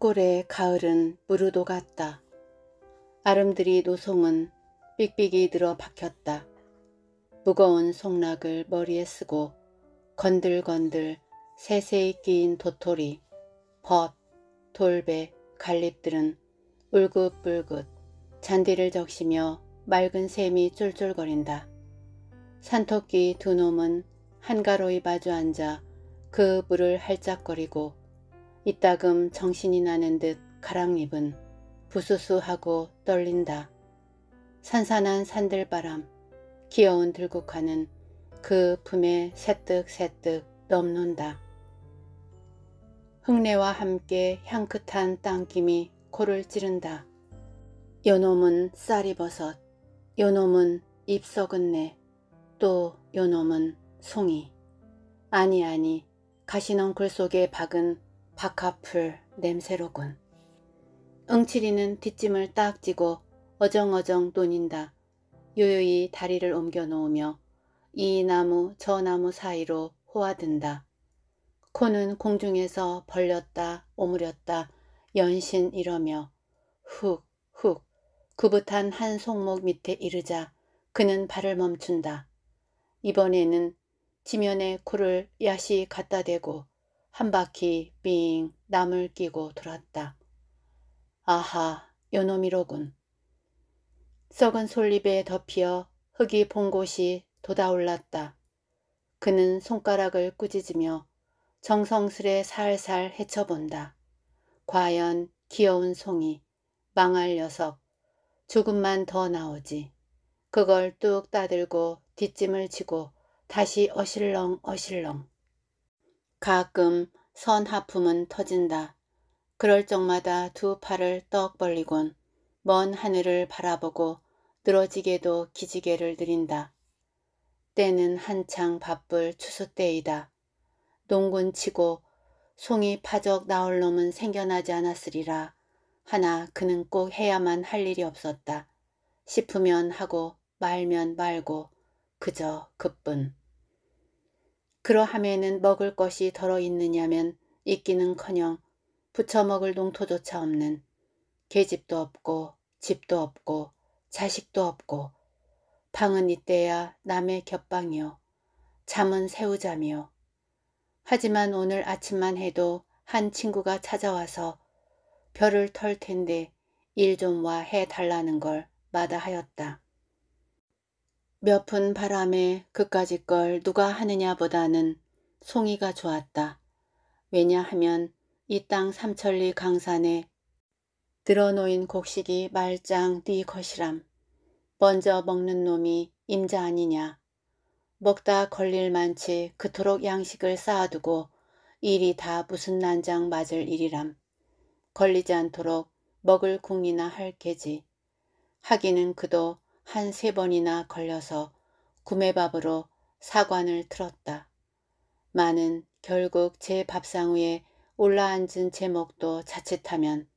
산골의 가을은 무르도 같다. 아름드리 노송은 삑삑이 들어 박혔다. 무거운 송락을 머리에 쓰고 건들건들 세세히 끼인 도토리, 벗, 돌배, 갈잎들은 울긋불긋 잔디를 적시며 맑은 샘이 쫄쫄거린다. 산토끼 두 놈은 한가로이 마주 앉아 그 물을 할짝거리고 이따금 정신이 나는 듯 가랑잎은 부수수하고 떨린다. 산산한 산들바람, 귀여운 들국화는 그 품에 새득새득 넘는다. 흙내와 함께 향긋한 땅김이 코를 찌른다. 요놈은 쌀이버섯, 요놈은 잎썩은내또 요놈은 송이. 아니 아니, 가시넝굴 속에 박은 박하풀 냄새로군. 응치리는 뒷짐을 딱 쥐고 어정어정 논인다. 요요히 다리를 옮겨 놓으며 이 나무 저 나무 사이로 호화든다 코는 공중에서 벌렸다 오므렸다 연신 이러며 훅 훅 구붓한 한 손목 밑에 이르자 그는 발을 멈춘다. 이번에는 지면에 코를 야시 갖다 대고 한 바퀴 빙 나물 끼고 돌았다. 아하 요놈이로군. 썩은 솔잎에 덮여 흙이 본 곳이 돋아올랐다. 그는 손가락을 꾸짖으며 정성스레 살살 헤쳐본다. 과연 귀여운 송이, 망할 녀석, 조금만 더 나오지. 그걸 뚝 따들고 뒷짐을 치고 다시 어실렁 어실렁. 가끔 선 하품은 터진다. 그럴 적마다 두 팔을 떡 벌리곤 먼 하늘을 바라보고 늘어지게도 기지개를 들인다. 때는 한창 바쁠 추수 때이다. 농군 치고 송이 파적 나올 놈은 생겨나지 않았으리라. 하나 그는 꼭 해야만 할 일이 없었다. 싶으면 하고 말면 말고 그저 그뿐. 그러함에는 먹을 것이 덜어 있느냐면 있기는커녕 붙여 먹을 농토조차 없는 계집도 없고 집도 없고 자식도 없고 방은 이때야 남의 겹방이요 잠은 새우잠이요 하지만 오늘 아침만 해도 한 친구가 찾아와서 별을 털 텐데 일 좀 와 해달라는 걸 마다하였다. 몇푼 바람에 그까지 걸 누가 하느냐보다는 송이가 좋았다. 왜냐하면 이 땅 삼천리 강산에 들어놓인 곡식이 말짱 네 것이람. 먼저 먹는 놈이 임자 아니냐. 먹다 걸릴 만치 그토록 양식을 쌓아두고 일이 다 무슨 난장 맞을 일이람. 걸리지 않도록 먹을 궁이나 할 게지. 하기는 그도 한세 번이나 걸려서 구매밥으로 사관을 틀었다. 마는 결국 제 밥상 위에 올라앉은 제 목도 자칫하면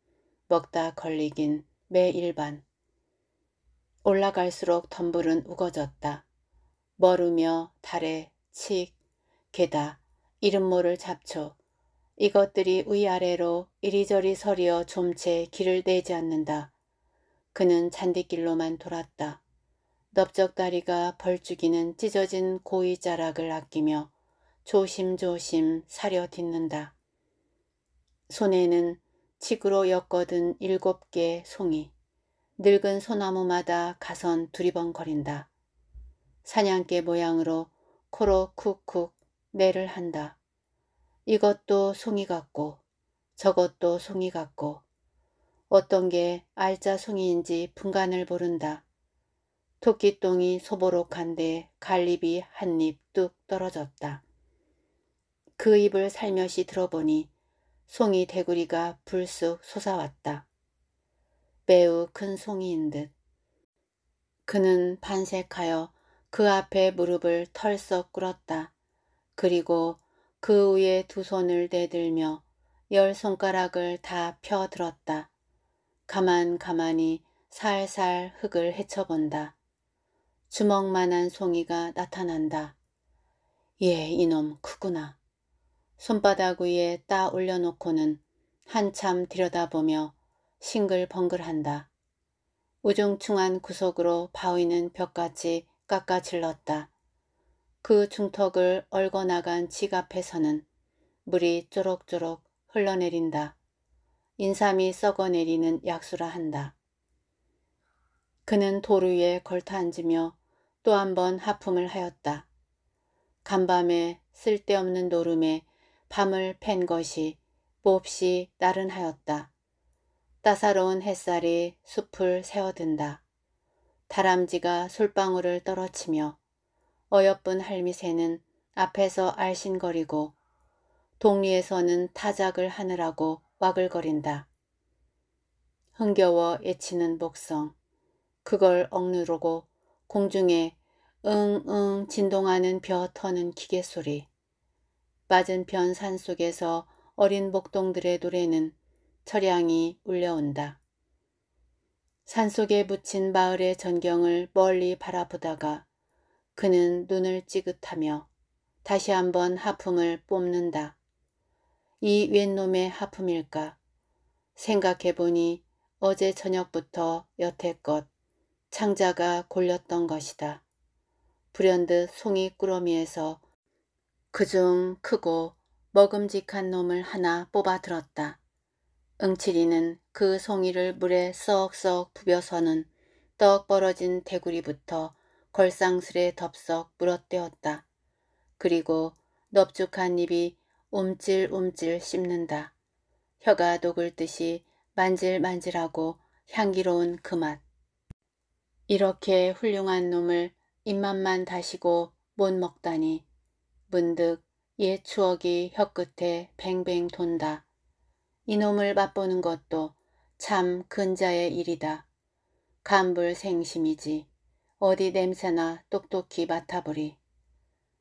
먹다 걸리긴 매일반. 올라갈수록 덤불은 우거졌다. 머루며 달에 칡, 게다 이름 모를 잡초 이것들이 위아래로 이리저리 서리어 좀채 길을 내지 않는다. 그는 잔디길로만 돌았다. 넓적다리가 벌죽이는 찢어진 고이 자락을 아끼며 조심조심 사려 딛는다. 손에는 칙으로 엮어든 일곱 개의 송이, 늙은 소나무마다 가선 두리번거린다. 사냥개 모양으로 코로 쿡쿡 내를 한다. 이것도 송이 같고 저것도 송이 같고 어떤 게 알짜 송이인지 분간을 모른다. 토끼똥이 소보록한데 갈잎이 한 입 뚝 떨어졌다. 그 입을 살며시 들어보니 송이 대구리가 불쑥 솟아왔다. 매우 큰 송이인 듯. 그는 반색하여 그 앞에 무릎을 털썩 꿇었다. 그리고 그 위에 두 손을 대들며열 손가락을 다 펴들었다. 가만 가만히 살살 흙을 헤쳐본다. 주먹만한 송이가 나타난다. 예, 이놈 크구나. 손바닥 위에 따 올려놓고는 한참 들여다보며 싱글벙글한다. 우중충한 구석으로 바위는 벽까지 깎아질렀다. 그 중턱을 얼거나간 지갑에서는 물이 쪼록쪼록 흘러내린다. 인삼이 썩어내리는 약수라 한다. 그는 돌 위에 걸터앉으며 또한번 하품을 하였다. 간밤에 쓸데없는 노름에 밤을 팬 것이 몹시 나른하였다. 따사로운 햇살이 숲을 세워든다. 다람쥐가 솔방울을 떨어치며 어여쁜 할미새는 앞에서 알신거리고 동리에서는 타작을 하느라고 와글거린다. 흥겨워 애치는 목성. 그걸 억누르고 공중에 응응 진동하는 벼 터는 기계 소리. 맞은편 산 속에서 어린 복동들의 노래는 철양이 울려온다. 산 속에 묻힌 마을의 전경을 멀리 바라보다가 그는 눈을 찌긋하며 다시 한번 하품을 뽑는다이 웬놈의 하품일까? 생각해보니 어제 저녁부터 여태껏 창자가 골렸던 것이다. 불현듯 송이 꾸러미에서 그중 크고 먹음직한 놈을 하나 뽑아들었다. 응칠이는 그 송이를 물에 썩썩 부벼서는 떡 벌어진 대구리부터 걸상스레 덥석 물어떼었다. 그리고 넙죽한 입이 움찔움찔 씹는다. 혀가 녹을 듯이 만질만질하고 향기로운 그 맛. 이렇게 훌륭한 놈을 입맛만 다시고 못 먹다니 문득 옛 추억이 혀끝에 뱅뱅 돈다. 이놈을 맛보는 것도 참 근자의 일이다. 간불생심이지 어디 냄새나 똑똑히 맡아보리.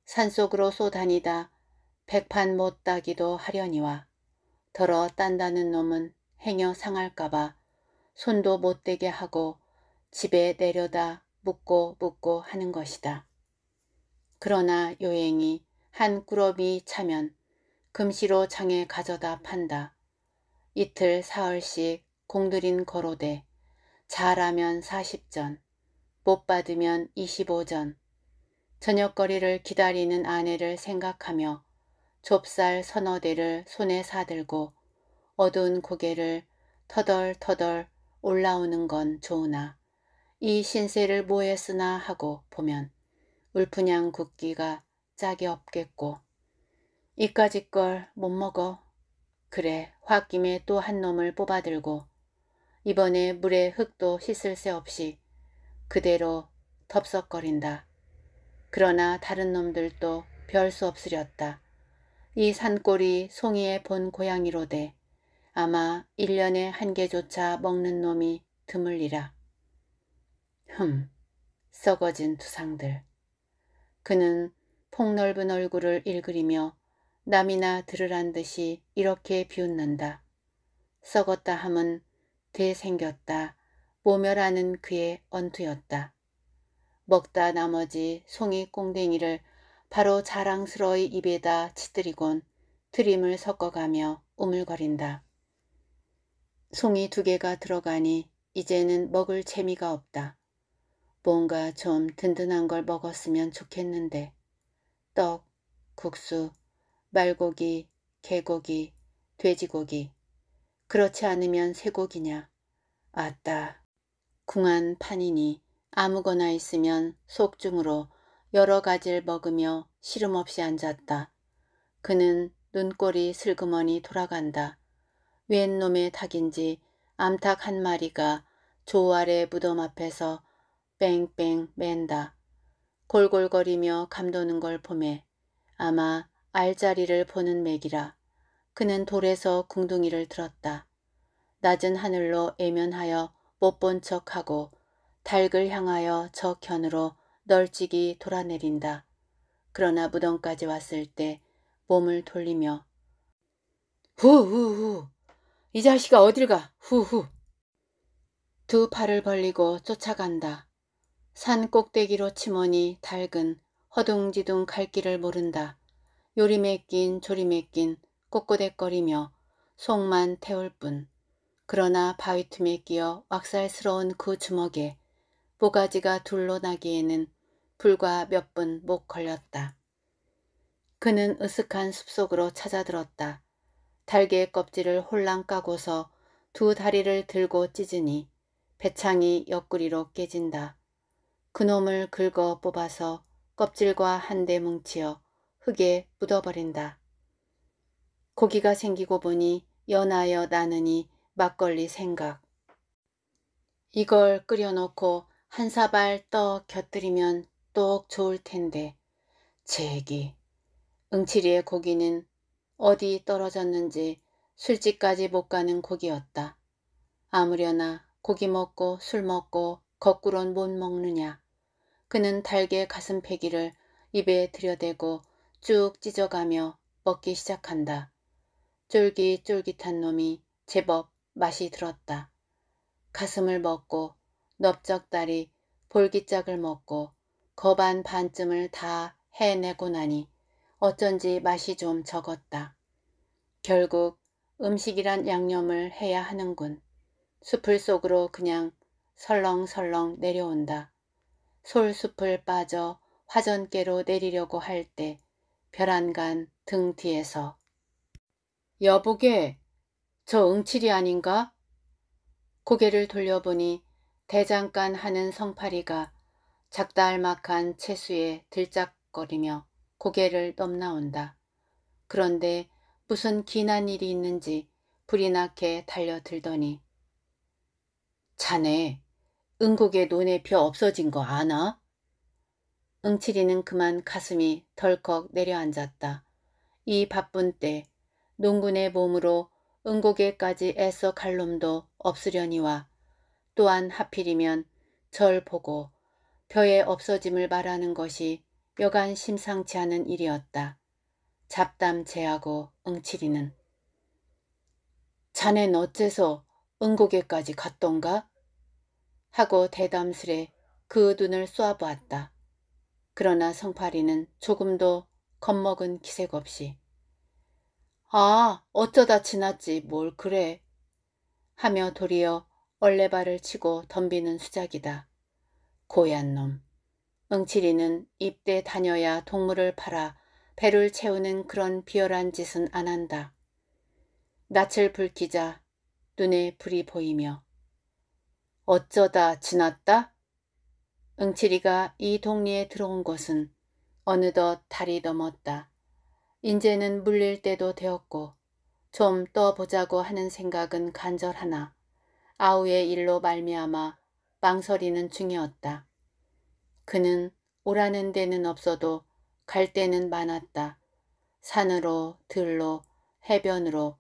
산속으로 쏘다니다 백판 못 따기도 하려니와 더러 딴다는 놈은 행여 상할까봐 손도 못 대게 하고 집에 내려다 묻고 묻고 하는 것이다. 그러나 요행이 한 꾸러미 차면 금시로 장에 가져다 판다. 이틀 사흘씩 공들인 거로되 잘하면 40전, 못 받으면 25전, 저녁거리를 기다리는 아내를 생각하며 좁쌀 서너 대를 손에 사들고 어두운 고개를 터덜터덜 올라오는 건 좋으나 이 신세를 뭐했으나 하고 보면 울프냥 굽기가 짝이 없겠고 이까지 걸 못 먹어. 그래 홧김에 또 한 놈을 뽑아들고 이번에 물에 흙도 씻을 새 없이 그대로 덥석거린다. 그러나 다른 놈들도 별 수 없으렸다. 이 산골이 송이의 본 고향이로되 아마 일년에 한 개조차 먹는 놈이 드물리라. 흠, 썩어진 두상들 그는 폭넓은 얼굴을 일그리며 남이나 들으란 듯이 이렇게 비웃는다. 썩었다 함은 되생겼다, 모멸하는 그의 언투였다. 먹다 나머지 송이 꽁댕이를 바로 자랑스러이 입에다 치뜨리곤 트림을 섞어가며 우물거린다. 송이 두 개가 들어가니 이제는 먹을 재미가 없다. 뭔가 좀 든든한 걸 먹었으면 좋겠는데 떡, 국수, 말고기, 개고기, 돼지고기 그렇지 않으면 쇠고기냐 아따 궁한 판이니 아무거나 있으면 속중으로 여러 가지를 먹으며 시름없이 앉았다. 그는 눈꼬리 슬그머니 돌아간다. 웬 놈의 닭인지 암탉 한 마리가 조 아래 무덤 앞에서 뺑뺑 맨다. 골골거리며 감도는 걸보에 아마 알자리를 보는 맥이라. 그는 돌에서 궁둥이를 들었다. 낮은 하늘로 애면하여 못 본 척하고 닭을 향하여 저 견으로 널찍이 돌아내린다. 그러나 무덤까지 왔을 때 몸을 돌리며 후후후 이 자식아 어딜 가 후후 두 팔을 벌리고 쫓아간다. 산 꼭대기로 치머니 달은 허둥지둥 갈 길을 모른다. 요리에 낀 조림에 낀꼬꼬댁거리며 속만 태울 뿐. 그러나 바위 틈에 끼어 왁살스러운 그 주먹에 모가지가 둘러 나기에는 불과 몇 분 못 걸렸다. 그는 으슥한 숲속으로 찾아들었다. 달개의 껍질을 홀랑 까고서 두 다리를 들고 찢으니 배창이 옆구리로 깨진다. 그놈을 긁어 뽑아서 껍질과 한데 뭉치어 흙에 묻어버린다. 고기가 생기고 보니 연하여 나느니 막걸리 생각. 이걸 끓여놓고 한 사발 떠 곁들이면 똑 좋을 텐데. 제기. 응치리의 고기는 어디 떨어졌는지 술집까지 못 가는 고기였다. 아무려나 고기 먹고 술 먹고 거꾸로못 먹느냐. 그는 달게 가슴패기를 입에 들여대고 쭉 찢어가며 먹기 시작한다. 쫄깃쫄깃한 놈이 제법 맛이 들었다. 가슴을 먹고 넓적다리 볼기짝을 먹고 거반 반쯤을 다 해내고 나니 어쩐지 맛이 좀 적었다. 결국 음식이란 양념을 해야 하는군. 숲을 속으로 그냥 설렁설렁 내려온다. 솔숲을 빠져 화전께로 내리려고 할 때별안간등 뒤에서 여보게 저 응칠이 아닌가? 고개를 돌려보니 대장간 하는 성파리가 작달막한 채수에 들짝거리며 고개를 넘나온다. 그런데 무슨 기난 일이 있는지 불이 나게 달려들더니 자네 응국의눈에벼 없어진 거 아나? 응칠이는 그만 가슴이 덜컥 내려앉았다. 이 바쁜 때 농군의 몸으로 응고에까지 애써 갈 놈도 없으려니와 또한 하필이면 절 보고 벼의 없어짐을 말하는 것이 여간 심상치 않은 일이었다. 잡담 제하고 응칠이는 자넨 어째서 응고에까지 갔던가? 하고 대담스레 그 눈을 쏘아보았다. 그러나 성파리는 조금도 겁먹은 기색 없이 아 어쩌다 지났지 뭘 그래 하며 도리어 얼레발을 치고 덤비는 수작이다. 고얀 놈. 응치리는 입대 다녀야 동물을 팔아 배를 채우는 그런 비열한 짓은 안 한다. 낯을 붉히자 눈에 불이 보이며 어쩌다 지났다? 응칠이가 이 동리에 들어온 것은 어느덧 달이 넘었다. 인제는 물릴 때도 되었고 좀 떠보자고 하는 생각은 간절하나 아우의 일로 말미암아 망설이는 중이었다. 그는 오라는 데는 없어도 갈 데는 많았다. 산으로 들로 해변으로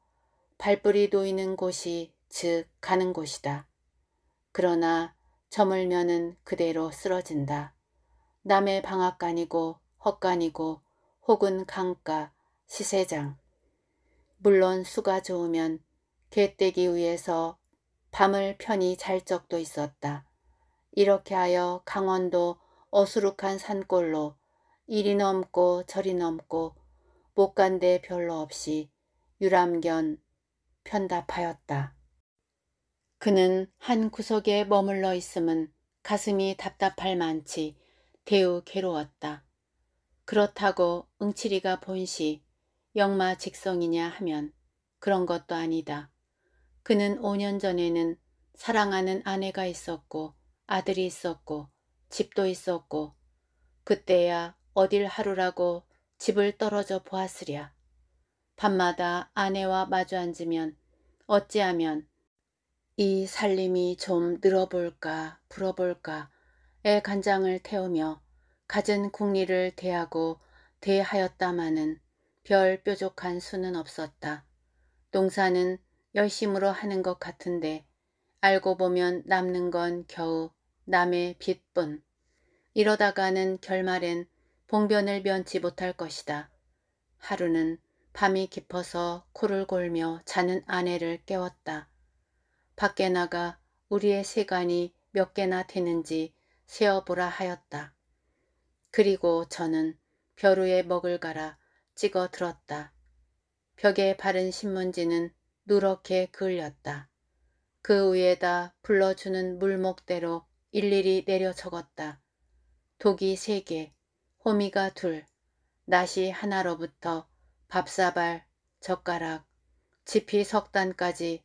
발뿌리 놓이는 곳이 즉 가는 곳이다. 그러나 저물면은 그대로 쓰러진다. 남의 방앗간이고 헛간이고 혹은 강가, 시세장. 물론 수가 좋으면 개떼기 위에서 밤을 편히 잘 적도 있었다. 이렇게 하여 강원도 어수룩한 산골로 이리 넘고 저리 넘고 못 간 데 별로 없이 유람견 편답하였다. 그는 한 구석에 머물러 있음은 가슴이 답답할 만치 대우 괴로웠다. 그렇다고 응치리가 본시 영마 직성이냐 하면 그런 것도 아니다. 그는 5년 전에는 사랑하는 아내가 있었고 아들이 있었고 집도 있었고 그때야 어딜 하루라고 집을 떨어져 보았으랴. 밤마다 아내와 마주 앉으면 어찌하면 이 살림이 좀 늘어볼까 불어볼까에 간장을 태우며 갖은 국리를 대하고 대하였다마는 별 뾰족한 수는 없었다. 농사는 열심으로 하는 것 같은데 알고 보면 남는 건 겨우 남의 빚뿐. 이러다가는 결말엔 봉변을 면치 못할 것이다. 하루는 밤이 깊어서 코를 골며 자는 아내를 깨웠다. 밖에 나가 우리의 세간이 몇 개나 되는지 세어보라 하였다. 그리고 저는 벼루에 먹을 갈아 찍어 들었다. 벽에 바른 신문지는 누렇게 그을렸다. 그 위에다 불러주는 물목대로 일일이 내려 적었다. 독이 세 개, 호미가 둘, 낫이 하나로부터 밥사발, 젓가락, 지피 석단까지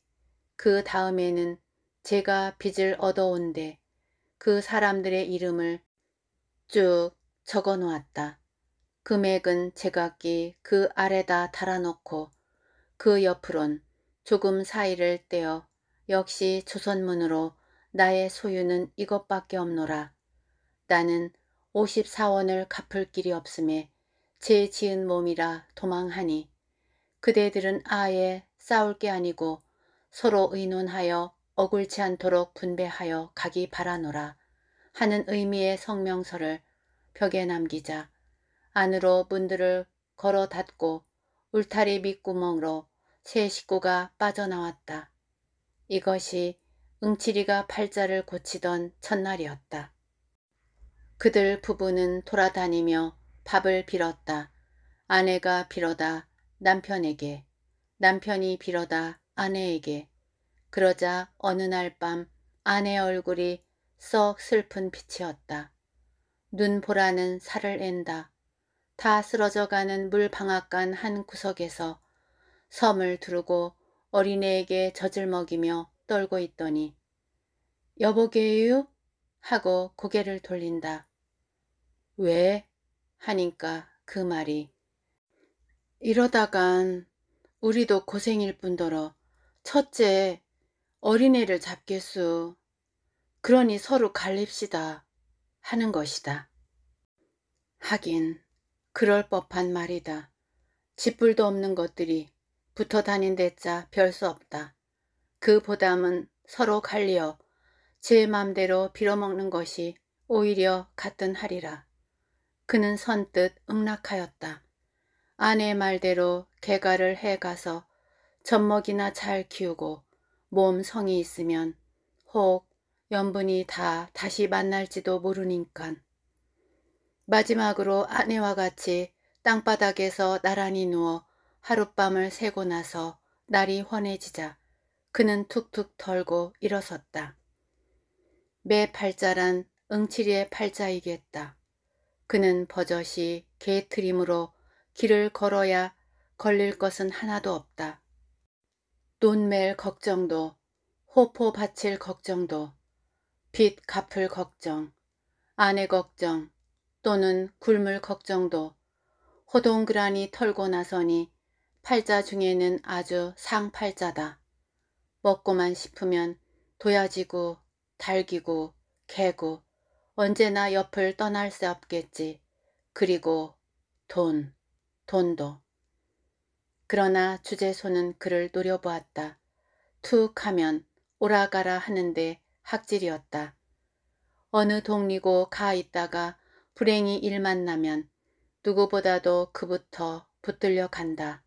그 다음에는 제가 빚을 얻어온데 그 사람들의 이름을 쭉 적어 놓았다. 금액은 제각기 그 아래다 달아놓고 그 옆으론 조금 사이를 떼어 역시 조선문으로 나의 소유는 이것밖에 없노라. 나는 54원을 갚을 길이 없음에 제 지은 몸이라 도망하니 그대들은 아예 싸울 게 아니고 서로 의논하여 억울치 않도록 분배하여 가기 바라노라 하는 의미의 성명서를 벽에 남기자 안으로 문들을 걸어 닫고 울타리 밑구멍으로 세 식구가 빠져나왔다. 이것이 응치리가 팔자를 고치던 첫날이었다. 그들 부부는 돌아다니며 밥을 빌었다. 아내가 빌어다 남편에게, 남편이 빌어다 아내에게. 그러자 어느 날 밤 아내 얼굴이 썩 슬픈 빛이었다. 눈보라는 살을 앤다. 다 쓰러져가는 물방앗간 한 구석에서 섬을 두르고 어린애에게 젖을 먹이며 떨고 있더니 여보게유? 하고 고개를 돌린다. 왜? 하니까 그 말이 이러다간 우리도 고생일 뿐더러 첫째, 어린애를 잡겠수. 그러니 서로 갈립시다. 하는 것이다. 하긴 그럴 법한 말이다. 짓불도 없는 것들이 붙어 다닌 데자 별 수 없다. 그 보담은 서로 갈려제 맘대로 빌어먹는 것이 오히려 같은 하리라. 그는 선뜻 응낙하였다. 아내 말대로 개가를 해가서 젖먹이나 잘 키우고 몸 성이 있으면 혹염분이다 다시 만날지도 모르니깐. 마지막으로 아내와 같이 땅바닥에서 나란히 누워 하룻밤을 새고 나서 날이 환해지자 그는 툭툭 털고 일어섰다. 매 팔자란 응치리의 팔자이겠다. 그는 버젓이 개트림으로 길을 걸어야 걸릴 것은 하나도 없다. 돈맬 걱정도, 호포 바칠 걱정도, 빚 갚을 걱정, 아내 걱정 또는 굶을 걱정도, 호동그란이 털고 나서니 팔자 중에는 아주 상팔자다. 먹고만 싶으면 도야지고 달기고 개고 언제나 옆을 떠날 수 없겠지. 그리고 돈, 돈도. 그러나 주제소는 그를 노려보았다. 툭 하면 오라가라 하는데 학질이었다. 어느 동리고 가 있다가 불행이 일만 나면 누구보다도 그부터 붙들려 간다.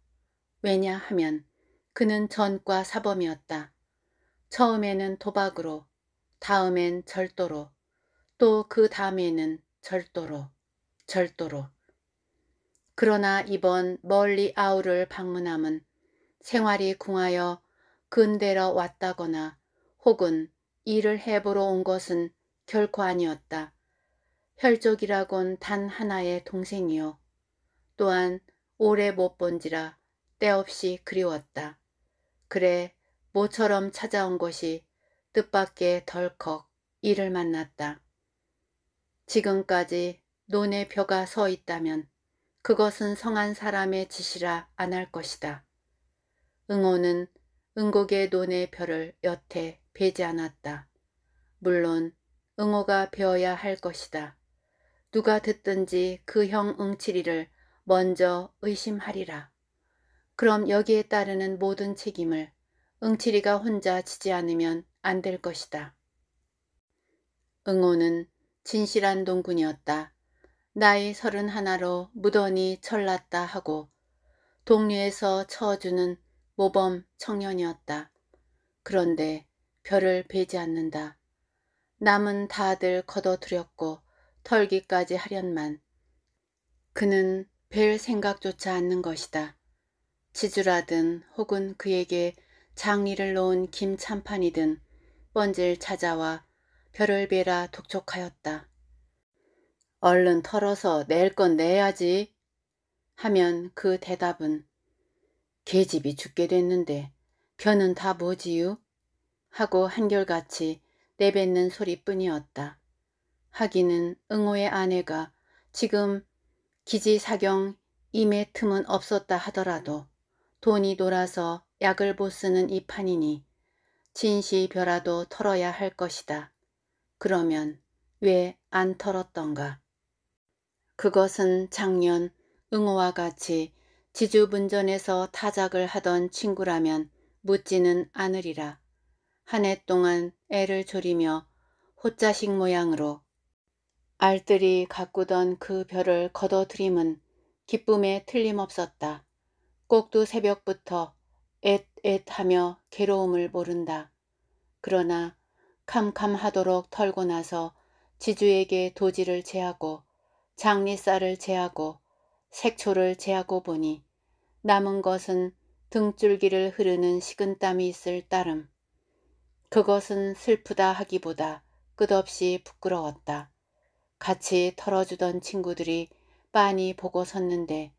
왜냐 하면 그는 전과 사범이었다. 처음에는 도박으로, 다음엔 절도로, 또 그 다음에는 절도로, 절도로. 그러나 이번 멀리 아우를 방문함은 생활이 궁하여 근대러 왔다거나 혹은 일을 해보러 온 것은 결코 아니었다. 혈족이라곤 단 하나의 동생이요. 또한 오래 못 본지라 때없이 그리웠다. 그래 모처럼 찾아온 것이 뜻밖의 덜컥 이를 만났다. 지금까지 논의 벼가 서 있다면 그것은 성한 사람의 짓이라 안 할 것이다. 응호는 응곡의 논의 별을 여태 베지 않았다. 물론 응호가 베어야할 것이다. 누가 듣든지 그 형 응칠이를 먼저 의심하리라. 그럼 여기에 따르는 모든 책임을 응칠이가 혼자 지지 않으면 안 될 것이다. 응호는 진실한 동군이었다. 나이 서른 하나로 무더니 철났다 하고 동료에서 쳐주는 모범 청년이었다. 그런데 별을 베지 않는다. 남은 다들 걷어들였고 털기까지 하련만 그는 별 생각조차 않는 것이다. 지주라든 혹은 그에게 장리를 놓은 김참판이든 번질 찾아와 별을 베라 독촉하였다. 얼른 털어서 낼 건 내야지 하면 그 대답은 계집이 죽게 됐는데 변은 다 뭐지유? 하고 한결같이 내뱉는 소리뿐이었다. 하기는 응호의 아내가 지금 기지사경 임의 틈은 없었다 하더라도 돈이 돌아서 약을 못 쓰는 이 판이니 진시벼라도 털어야 할 것이다. 그러면 왜 안 털었던가? 그것은 작년 응호와 같이 지주분전에서 타작을 하던 친구라면 묻지는 않으리라. 한 해 동안 애를 졸이며 호자식 모양으로 알뜰히 가꾸던 그 별을 걷어들임은 기쁨에 틀림없었다. 꼭두 새벽부터 앳앳하며 괴로움을 모른다. 그러나 캄캄하도록 털고 나서 지주에게 도지를 제하고 장리쌀을 재하고 색초를 재하고 보니 남은 것은 등줄기를 흐르는 식은땀이 있을 따름. 그것은 슬프다 하기보다 끝없이 부끄러웠다. 같이 털어주던 친구들이 빤히 보고 섰는데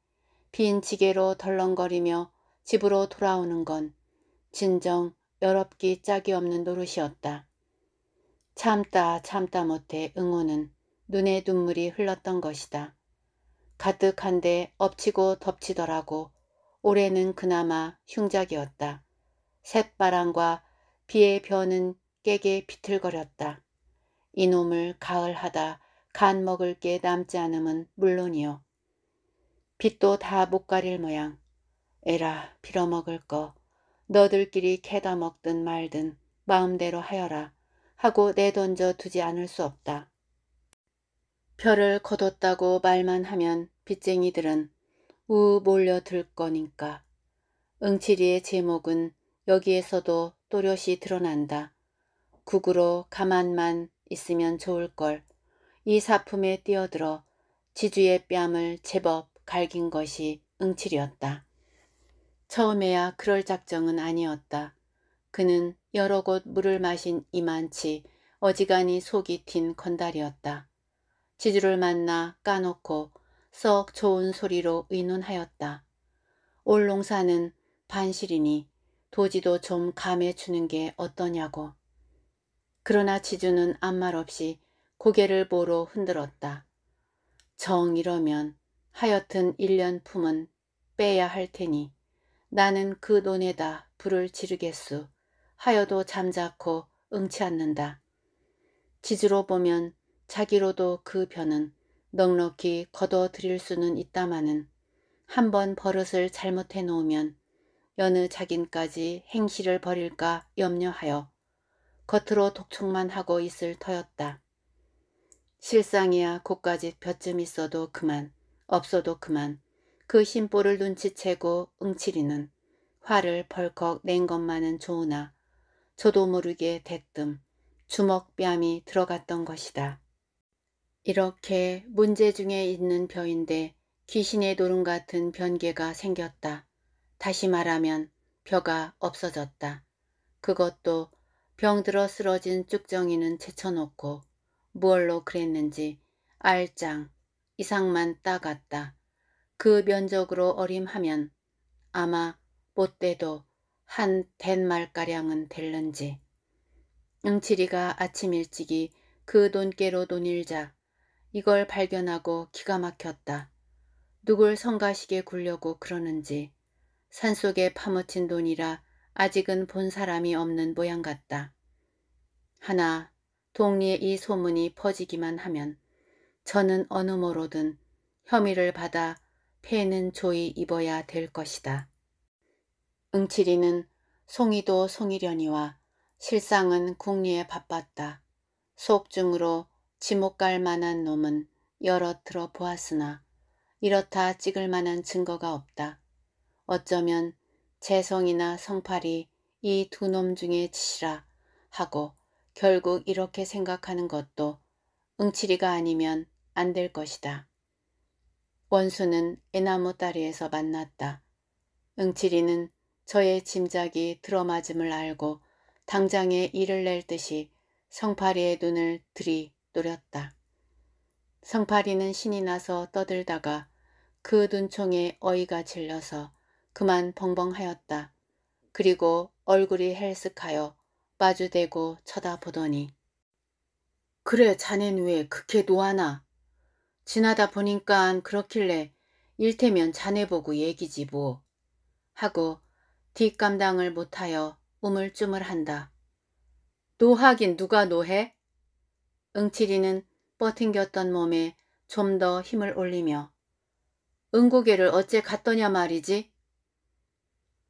빈 지게로 덜렁거리며 집으로 돌아오는 건 진정 여럽기 짝이 없는 노릇이었다. 참다 참다 못해 응호는 눈에 눈물이 흘렀던 것이다. 가득한데 엎치고 덮치더라고 올해는 그나마 흉작이었다. 새바람과 비의 변은 깨게 비틀거렸다. 이놈을 가을하다 간 먹을 게 남지 않음은 물론이요. 빛도다 못 가릴 모양. 에라 빌어먹을 거 너들끼리 캐다 먹든 말든 마음대로 하여라 하고 내던져 두지 않을 수 없다. 별을 거뒀다고 말만 하면 빚쟁이들은 우 몰려들 거니까. 응치리의 제목은 여기에서도 또렷이 드러난다. 국으로 가만만 있으면 좋을걸. 이 사품에 뛰어들어 지주의 뺨을 제법 갈긴 것이 응치리였다 처음에야 그럴 작정은 아니었다. 그는 여러 곳 물을 마신 이만치 어지간히 속이 튄 건달이었다. 지주를 만나 까놓고 썩 좋은 소리로 의논하였다. 올농사는 반실이니 도지도 좀 감해 주는 게 어떠냐고. 그러나 지주는 암말 없이 고개를 보러 흔들었다. 정 이러면 하여튼 일년 품은 빼야 할 테니 나는 그 논에다 불을 지르겠수. 하여도 잠자코 응치 않는다. 지주로 보면 자기로도 그 변은 넉넉히 걷어들일 수는 있다마는 한 번 버릇을 잘못해 놓으면 여느 자긴까지 행실을 버릴까 염려하여 겉으로 독촉만 하고 있을 터였다. 실상이야 고까지 볕쯤 있어도 그만 없어도 그만 그 심보를 눈치채고 응치리는 화를 벌컥 낸 것만은 좋으나 저도 모르게 대뜸 주먹뺨이 들어갔던 것이다. 이렇게 문제 중에 있는 벼인데 귀신의 도름 같은 변개가 생겼다. 다시 말하면 벼가 없어졌다. 그것도 병들어 쓰러진 쭉정이는 제쳐놓고 무얼로 그랬는지 알짱 이상만 따갔다. 그 면적으로 어림하면 아마 못돼도 한 된말가량은 될는지. 응치리가 아침 일찍이 그돈께로 돈일자 이걸 발견하고 기가 막혔다. 누굴 성가시게 굴려고 그러는지 산속에 파묻힌 돈이라 아직은 본 사람이 없는 모양 같다. 하나, 동리의 이 소문이 퍼지기만 하면 저는 어느 모로든 혐의를 받아 폐는 조이 입어야 될 것이다. 응칠이는 송이도 송이련이와 실상은 궁리에 바빴다. 속중으로 지목갈 만한 놈은 여러 틀어 보았으나 이렇다 찍을 만한 증거가 없다. 어쩌면 재성이나 성팔이 이 두 놈 중에 지시라 하고 결국 이렇게 생각하는 것도 응치리가 아니면 안 될 것이다. 원수는 애나무 다리에서 만났다. 응치리는 저의 짐작이 들어맞음을 알고 당장에 일을 낼 듯이 성파리의 눈을 들이 노렸다. 성파리는 신이 나서 떠들다가 그 눈총에 어이가 질려서 그만 벙벙하였다. 그리고 얼굴이 헬쓱하여 마주대고 쳐다보더니 그래 자넨 왜 그렇게 노하나? 지나다 보니깐 그렇길래 일테면 자네 보고 얘기지 뭐 하고 뒷감당을 못하여 우물쭈물한다. 노하긴 누가 노해? 응치리는 뻗팅겼던 몸에 좀 더 힘을 올리며 응고개를 어째 갔더냐 말이지?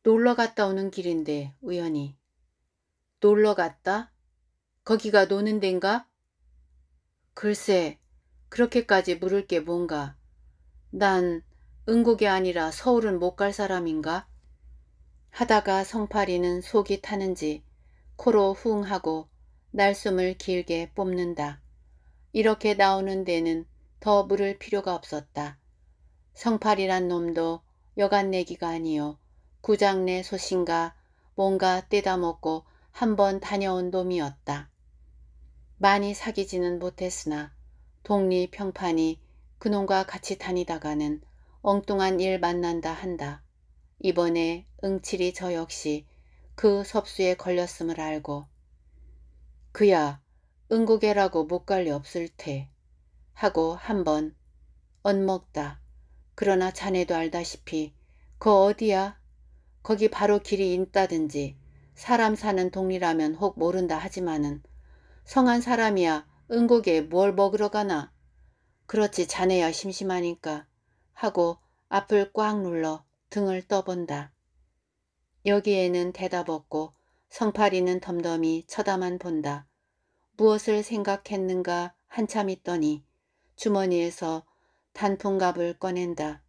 놀러 갔다 오는 길인데 우연히 놀러 갔다? 거기가 노는 데인가? 글쎄 그렇게까지 물을 게 뭔가 난응곡이 아니라 서울은 못 갈 사람인가? 하다가 성파리는 속이 타는지 코로 후응 하고 날숨을 길게 뽑는다 이렇게 나오는 데는 더 물을 필요가 없었다. 성팔이란 놈도 여간내기가 아니요 구장내 소신가 뭔가 떼다 먹고 한 번 다녀온 놈이었다. 많이 사귀지는 못했으나 동리 평판이 그놈과 같이 다니다가는 엉뚱한 일 만난다 한다. 이번에 응칠이 저 역시 그 섭수에 걸렸음을 알고 그야 은고개라고 못 갈 리 없을 테 하고 한번 엇먹다 그러나 자네도 알다시피 그 어디야? 거기 바로 길이 있다든지 사람 사는 동리라면 혹 모른다 하지만은 성한 사람이야 은곡에뭘 먹으러 가나? 그렇지 자네야 심심하니까 하고 앞을 꽉 눌러 등을 떠본다. 여기에는 대답 없고 성파리는 덤덤히 쳐다만 본다. 무엇을 생각했는가 한참 있더니 주머니에서 단풍갑을 꺼낸다.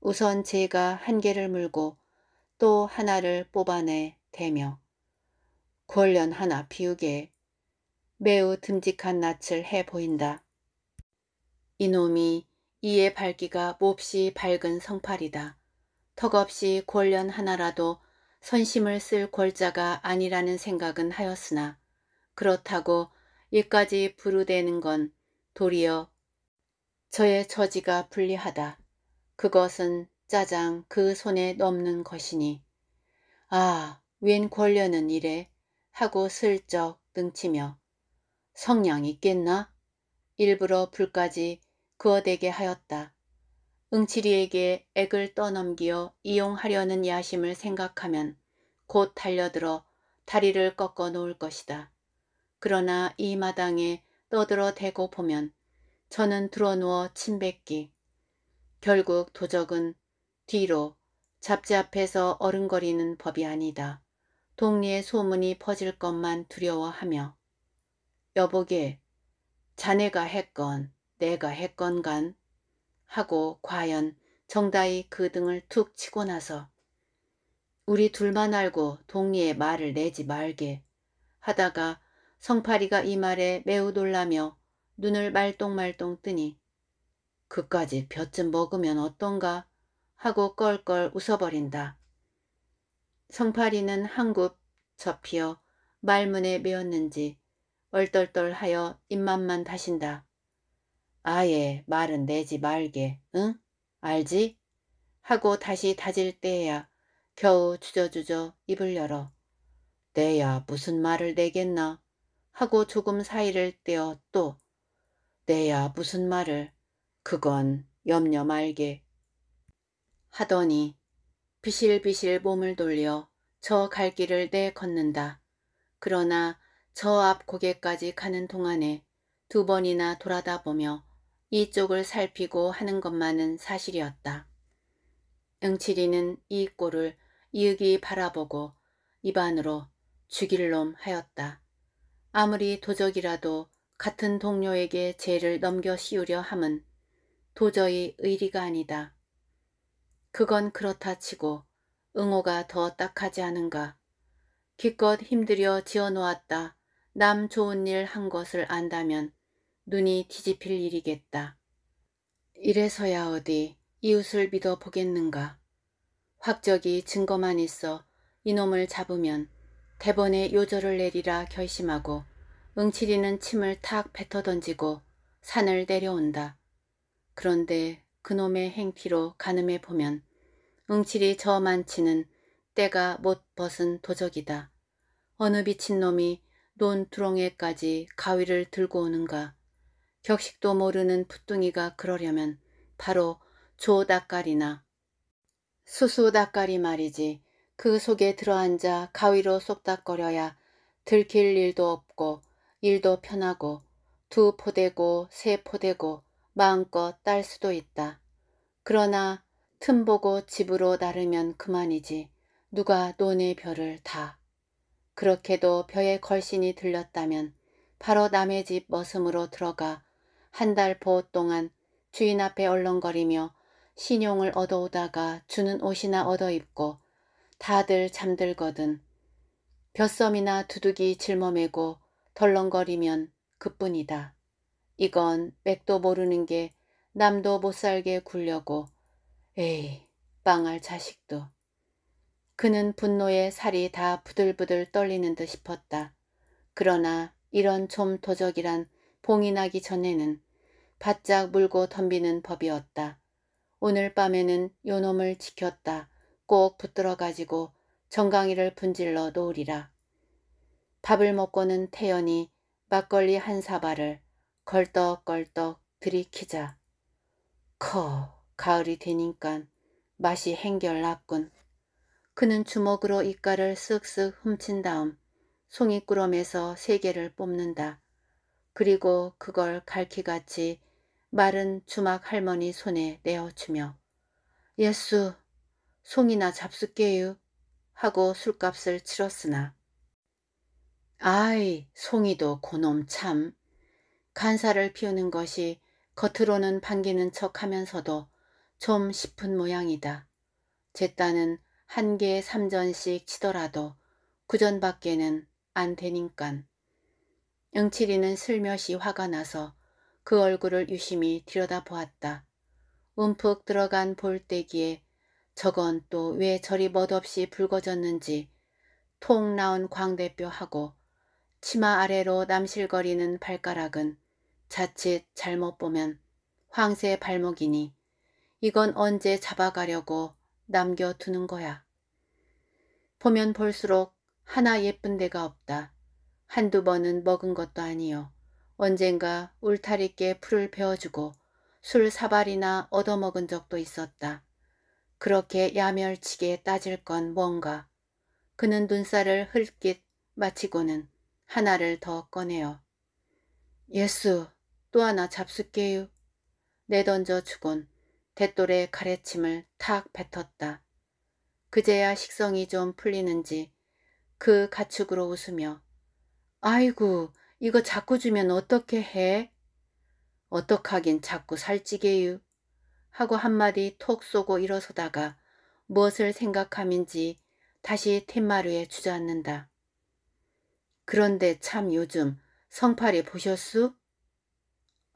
우선 제가 한 개를 물고 또 하나를 뽑아내 대며 골련 하나 비우게 매우 듬직한 낯을 해 보인다. 이놈이 이의 밝기가 몹시 밝은 성팔이다. 턱없이 골련 하나라도 선심을 쓸 골자가 아니라는 생각은 하였으나 그렇다고 이까지 부르대는 건 도리어 저의 처지가 불리하다. 그것은 짜장 그 손에 넘는 것이니 아, 웬 권려는 이래 하고 슬쩍 등치며 성냥 있겠나? 일부러 불까지 그어대게 하였다. 응치리에게 액을 떠넘기어 이용하려는 야심을 생각하면 곧 달려들어 다리를 꺾어 놓을 것이다. 그러나 이 마당에 떠들어 대고 보면 저는 들어누워 침뱉기. 결국 도적은 뒤로 잡지앞에서 어른거리는 법이 아니다. 동리의 소문이 퍼질 것만 두려워하며 여보게 자네가 했건 내가 했건 간 하고 과연 정다이 그 등을 툭 치고 나서 우리 둘만 알고 동리의 말을 내지 말게 하다가 성파리가 이 말에 매우 놀라며 눈을 말똥말똥 뜨니 그까지 볕쯤 먹으면 어떤가 하고 껄껄 웃어버린다. 성파리는 한 굽 접히어 말문에 메었는지 얼떨떨하여 입맛만 다신다. 아예 말은 내지 말게, 응? 알지? 하고 다시 다질 때에야 겨우 주저주저 입을 열어 내야 무슨 말을 내겠나 하고 조금 사이를 떼어 또 내야 무슨 말을 그건 염려 말게 하더니 비실비실 몸을 돌려 저 갈 길을 내 걷는다. 그러나 저 앞 고개까지 가는 동안에 두 번이나 돌아다 보며 이쪽을 살피고 하는 것만은 사실이었다. 응칠이는 이 꼴을 이윽이 바라보고 입안으로 죽일 놈 하였다. 아무리 도적이라도 같은 동료에게 죄를 넘겨 씌우려 함은 도저히 의리가 아니다. 그건 그렇다 치고 응호가 더 딱하지 않은가. 기껏 힘들여 지어놓았다. 남 좋은 일 한 것을 안다면 눈이 뒤집힐 일이겠다. 이래서야 어디 이웃을 믿어 보겠는가. 확적이 증거만 있어 이놈을 잡으면 대번에 요절을 내리라 결심하고 응치리는 침을 탁 뱉어던지고 산을 내려온다. 그런데 그놈의 행티로 가늠해 보면 응치리 저만치는 때가 못 벗은 도적이다. 어느 비친놈이 논두렁에까지 가위를 들고 오는가. 격식도 모르는 푸뚱이가 그러려면 바로 조닭갈이나 수수닭갈이 말이지 그 속에 들어앉아 가위로 쏙닥거려야 들킬 일도 없고 일도 편하고 두 포대고 세 포대고 마음껏 딸 수도 있다. 그러나 틈 보고 집으로 나르면 그만이지 누가 논의 벼를 다. 그렇게도 벼에 걸신이 들렸다면 바로 남의 집 머슴으로 들어가 한달 보호 동안 주인 앞에 얼렁거리며 신용을 얻어오다가 주는 옷이나 얻어 입고 다들 잠들거든. 벼썸이나 두둑이 짊어매고 덜렁거리면 그뿐이다. 이건 맥도 모르는 게 남도 못 살게 굴려고 에이 빵할 자식도. 그는 분노에 살이 다 부들부들 떨리는 듯 싶었다. 그러나 이런 좀 도적이란 봉이 나기 전에는 바짝 물고 덤비는 법이었다. 오늘 밤에는 요놈을 지켰다. 꼭 붙들어 가지고 정강이를 분질러 놓으리라. 밥을 먹고는 태연이 막걸리 한 사발을 걸떡걸떡 들이키자. 커 가을이 되니깐 맛이 행결났군. 그는 주먹으로 이깔을 쓱쓱 훔친 다음 송이꾸러미에서 세 개를 뽑는다. 그리고 그걸 갈퀴같이 말은 주막 할머니 손에 내어주며 예수 송이나 잡숫게유 하고 술값을 치렀으나 아이 송이도 고놈 참 간사를 피우는 것이 겉으로는 반기는 척 하면서도 좀 싶은 모양이다. 제 딴은 한 개에 삼전씩 치더라도 그전 밖에는 안 되니깐. 영칠이는 슬며시 화가 나서 그 얼굴을 유심히 들여다보았다. 움푹 들어간 볼때기에 저건 또 왜 저리 멋없이 붉어졌는지 통 나온 광대뼈하고 치마 아래로 남실거리는 발가락은 자칫 잘못 보면 황새 발목이니 이건 언제 잡아가려고 남겨두는 거야. 보면 볼수록 하나 예쁜 데가 없다. 한두 번은 먹은 것도 아니요. 언젠가 울타리께 풀을 베어주고 술 사발이나 얻어먹은 적도 있었다. 그렇게 야멸치게 따질 건 뭔가. 그는 눈살을 흘깃 마치고는 하나를 더 꺼내어. 예수, 또 하나 잡숫게요. 내던져 주곤 대돌의 가래침을 탁 뱉었다. 그제야 식성이 좀 풀리는지 그 가축으로 웃으며 아이고 이거 자꾸 주면 어떻게 해? 어떡하긴 자꾸 살찌게유. 하고 한마디 톡 쏘고 일어서다가 무엇을 생각함인지 다시 텐마루에 주저앉는다. 그런데 참 요즘 성팔이 보셨수?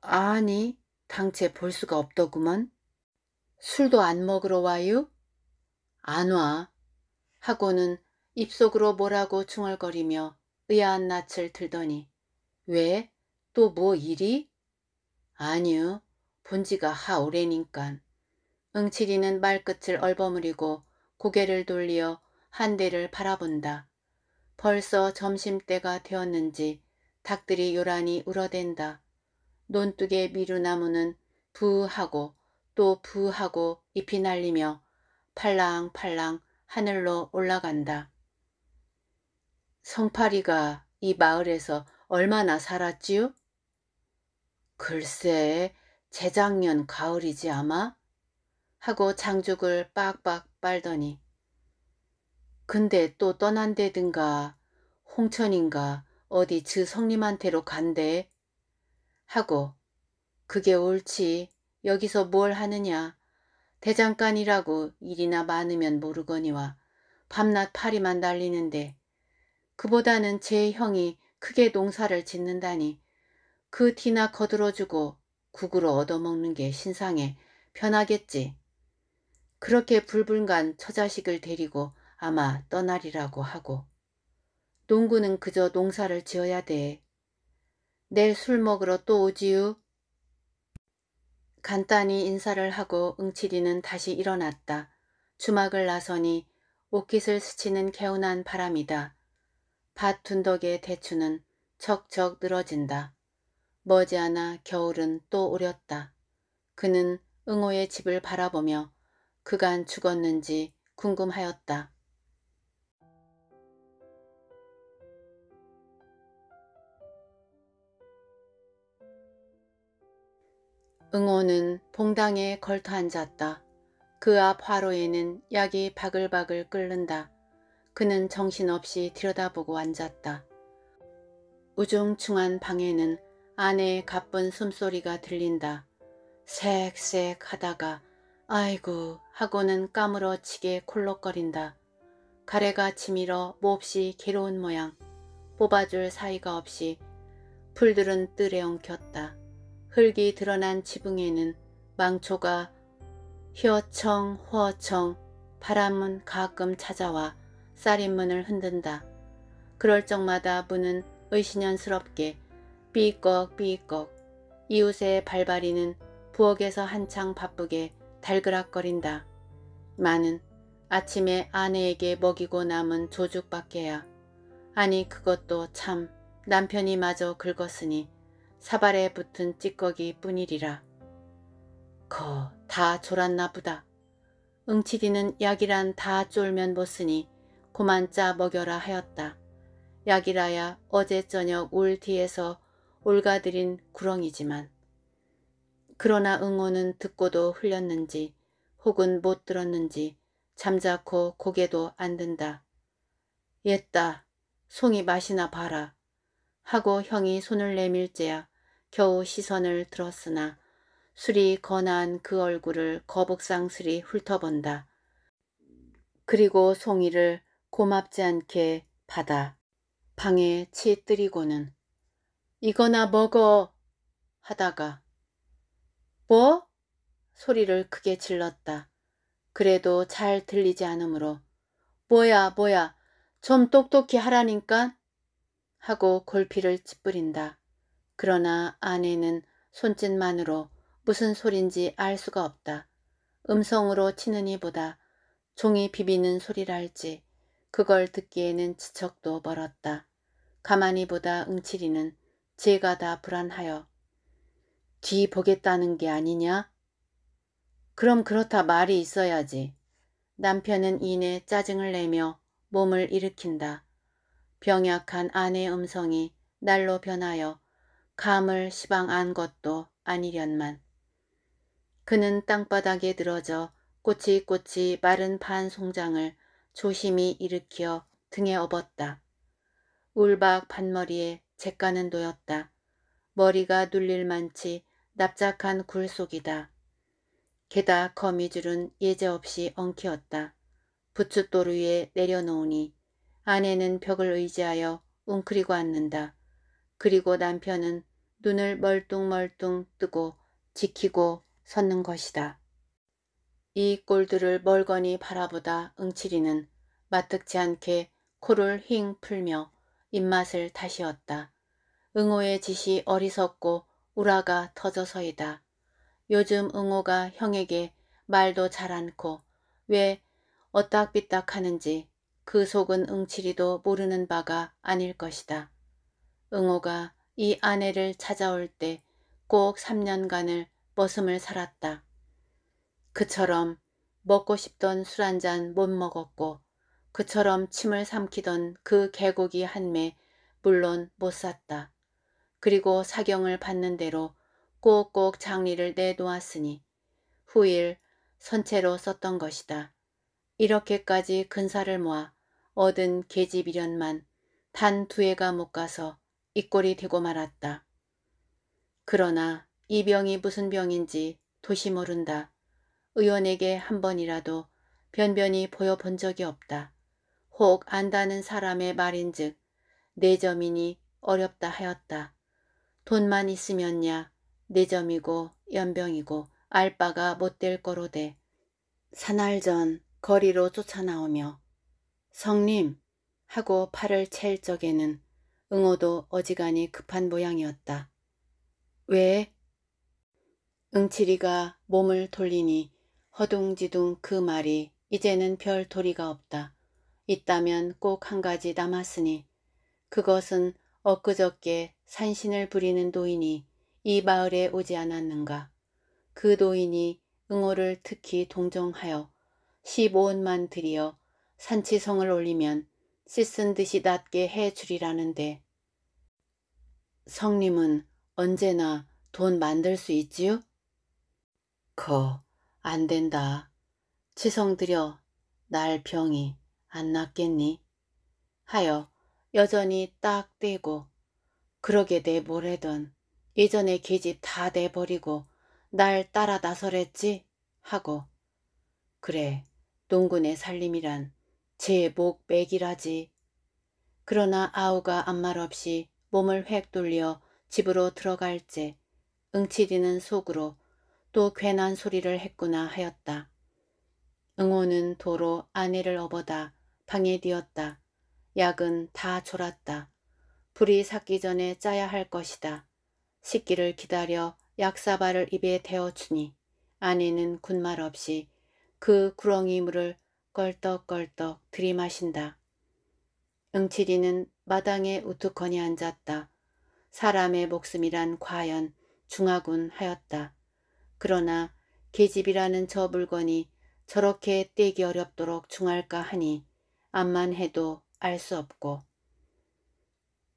아니, 당체 볼 수가 없더구먼. 술도 안 먹으러 와유? 안 와. 하고는 입속으로 뭐라고 중얼거리며 의아한 낯을 들더니 왜? 또 뭐 일이? 아니요. 본지가 하오래니깐. 응치리는 말끝을 얼버무리고 고개를 돌리어 한 대를 바라본다. 벌써 점심때가 되었는지 닭들이 요란히 울어댄다. 논뚝의 미루나무는 부하고 또 부하고 잎이 날리며 팔랑팔랑 하늘로 올라간다. 송파리가 이 마을에서 얼마나 살았지요? 글쎄 재작년 가을이지 아마? 하고 장죽을 빡빡 빨더니 근데 또 떠난대든가 홍천인가 어디 즈 성님한테로 간대 하고 그게 옳지 여기서 뭘 하느냐 대장간이라고 일이나 많으면 모르거니와 밤낮 파리만 날리는데 그보다는 제 형이 크게 농사를 짓는다니 그 티나 거들어주고 국으로 얻어먹는 게 신상에 편하겠지. 그렇게 불불간 처자식을 데리고 아마 떠나리라고 하고 농구는 그저 농사를 지어야 돼. 내일 술 먹으러 또 오지유. 간단히 인사를 하고 응치리는 다시 일어났다. 주막을 나서니 옷깃을 스치는 개운한 바람이다. 밭둔 덕의 대추는 척척 늘어진다. 머지않아 겨울은 또 오렸다. 그는 응호의 집을 바라보며 그간 죽었는지 궁금하였다. 응호는 봉당에 걸터 앉았다. 그 앞 화로에는 약이 바글바글 끓는다. 그는 정신없이 들여다보고 앉았다. 우중충한 방에는 아내의 가쁜 숨소리가 들린다. 색색 하다가 아이고 하고는 까무러치게 콜록거린다. 가래가 치밀어 몹시 괴로운 모양. 뽑아줄 사이가 없이 풀들은 뜰에 엉켰다. 흙이 드러난 지붕에는 망초가 휘어청 허어청 바람은 가끔 찾아와 쌀인문을 흔든다. 그럴 적마다 문은 의신연스럽게 삐걱 삐걱 이웃의 발바리는 부엌에서 한창 바쁘게 달그락거린다. 마는 아침에 아내에게 먹이고 남은 조죽밖에야. 아니 그것도 참 남편이 마저 긁었으니 사발에 붙은 찌꺼기 뿐이리라. 거 다 졸았나 보다. 응치디는 약이란 다 쫄면 못 쓰니 고만 짜 먹여라 하였다. 약이라야 어제 저녁 울 뒤에서 올가들인 구렁이지만 그러나 응호는 듣고도 흘렸는지 혹은 못 들었는지 잠자코 고개도 안 든다. 옛다 송이 맛이나 봐라 하고 형이 손을 내밀지야 겨우 시선을 들었으나 술이 거나한 그 얼굴을 거북상스리 훑어본다. 그리고 송이를 고맙지 않게 받아 방에 치뜨리고는 이거나 먹어 하다가 뭐? 소리를 크게 질렀다. 그래도 잘 들리지 않으므로 뭐야 뭐야 좀 똑똑히 하라니까 하고 골피를 찌푸린다. 그러나 아내는 손짓만으로 무슨 소린지 알 수가 없다. 음성으로 치느니 보다 종이 비비는 소리랄지 그걸 듣기에는 지척도 멀었다. 가만히 보다 응치리는 제가 다 불안하여 뒤 보겠다는 게 아니냐? 그럼 그렇다 말이 있어야지. 남편은 이내 짜증을 내며 몸을 일으킨다. 병약한 아내 음성이 날로 변하여 감을 시방 안 것도 아니련만. 그는 땅바닥에 늘어져 꼬치꼬치 마른 반 송장을 조심히 일으켜 등에 업었다. 울박 반머리에 재가는 놓였다. 머리가 눌릴 만치 납작한 굴 속이다. 게다 거미줄은 예제없이 엉키었다. 부춧돌 위에 내려놓으니 아내는 벽을 의지하여 웅크리고 앉는다. 그리고 남편은 눈을 멀뚱멀뚱 뜨고 지키고 섰는 것이다. 이 꼴들을 멀거니 바라보다 응치리는 마뜩지 않게 코를 힝 풀며 입맛을 다시었다. 응호의 짓이 어리석고 우라가 터져서이다. 요즘 응호가 형에게 말도 잘 않고 왜 어딱삐딱 하는지 그 속은 응치리도 모르는 바가 아닐 것이다. 응호가 이 아내를 찾아올 때 꼭 3년간을 머슴을 살았다. 그처럼 먹고 싶던 술 한 잔 못 먹었고 그처럼 침을 삼키던 그 개고기 한 매 물론 못 샀다. 그리고 사경을 받는 대로 꼭꼭 장리를 내놓았으니 후일 선체로 썼던 것이다. 이렇게까지 근사를 모아 얻은 계집이련만 단 두 해가 못 가서 이꼴이 되고 말았다. 그러나 이 병이 무슨 병인지 도시 모른다. 의원에게 한 번이라도 변변히 보여본 적이 없다. 혹 안다는 사람의 말인즉 내점이니 어렵다 하였다. 돈만 있으면야 내점이고 연병이고 알바가 못 될 거로되 사날 전 거리로 쫓아나오며 성님 하고 팔을 챌 적에는 응호도 어지간히 급한 모양이었다. 왜? 응칠이가 몸을 돌리니 허둥지둥 그 말이 이제는 별 도리가 없다. 있다면 꼭 한 가지 남았으니 그것은 엊그저께 산신을 부리는 노인이 이 마을에 오지 않았는가. 그 노인이 응호를 특히 동정하여 15원만 들이어 산치성을 올리면 씻은 듯이 낫게 해주리라는데 성님은 언제나 돈 만들 수 있지요? 거안 된다. 치성들여 날 병이 안 낫겠니? 하여 여전히 딱 떼고 그러게 내 뭐래던 예전에 계집 다 내버리고 날 따라 나서랬지 하고 그래 농군의 살림이란 제목 맥이라지 그러나 아우가 암말 없이 몸을 획 돌려 집으로 들어갈 때 응치디는 속으로 또 괜한 소리를 했구나 하였다. 응호는 도로 아내를 업어다 방에 뒤었다. 약은 다 졸았다. 불이 삭기 전에 짜야 할 것이다. 식기를 기다려 약사발을 입에 대어주니 아내는 군말 없이 그 구렁이 물을 껄떡껄떡 들이마신다. 응칠이는 마당에 우두커니 앉았다. 사람의 목숨이란 과연 중하군 하였다. 그러나 계집이라는 저 물건이 저렇게 떼기 어렵도록 중할까 하니 암만 해도 알 수 없고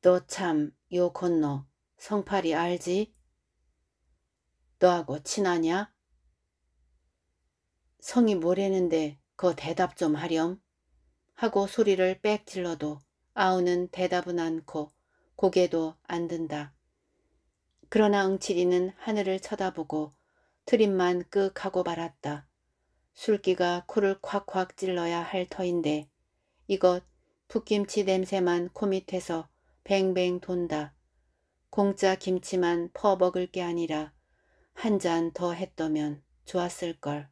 너 참 요 건너 성팔이 알지? 너하고 친하냐? 성이 뭐래는데 그 대답 좀 하렴 하고 소리를 빽 질러도 아우는 대답은 않고 고개도 안 든다. 그러나 응칠이는 하늘을 쳐다보고 트림만 끄 하고 말았다. 술기가 코를 콱콱 찔러야 할 터인데 이것 풋김치 냄새만 코밑에서 뱅뱅 돈다. 공짜 김치만 퍼먹을 게 아니라 한 잔 더 했더면 좋았을걸.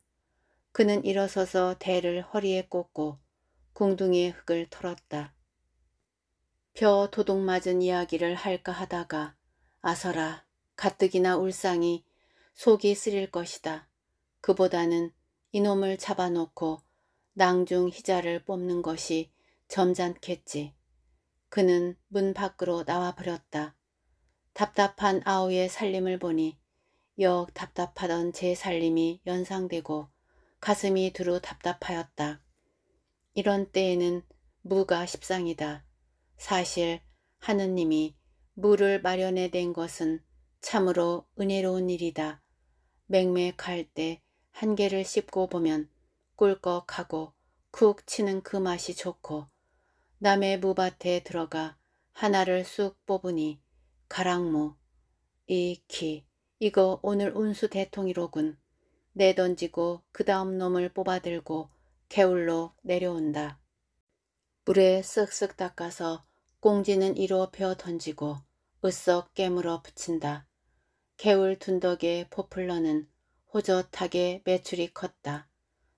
그는 일어서서 대를 허리에 꽂고 궁둥이의 흙을 털었다. 벼 도둑 맞은 이야기를 할까 하다가 아서라 가뜩이나 울상이 속이 쓰릴 것이다. 그보다는 이놈을 잡아놓고 낭중 희자를 뽑는 것이 점잖겠지. 그는 문 밖으로 나와버렸다. 답답한 아우의 살림을 보니 역 답답하던 제 살림이 연상되고 가슴이 두루 답답하였다. 이런 때에는 무가 십상이다. 사실 하느님이 무를 마련해 낸 것은 참으로 은혜로운 일이다. 맹맥할 때 한 개를 씹고 보면 꿀꺽하고 쿡 치는 그 맛이 좋고 남의 무밭에 들어가 하나를 쑥 뽑으니 가랑무 이키 이거 오늘 운수 대통이로군 내 던지고 그 다음 놈을 뽑아들고 개울로 내려온다. 물에 쓱쓱 닦아서 꽁지는 이로 베어 던지고 으썩 깨물어 붙인다. 개울 둔덕의 포플러는 호젓하게 매출이 컸다.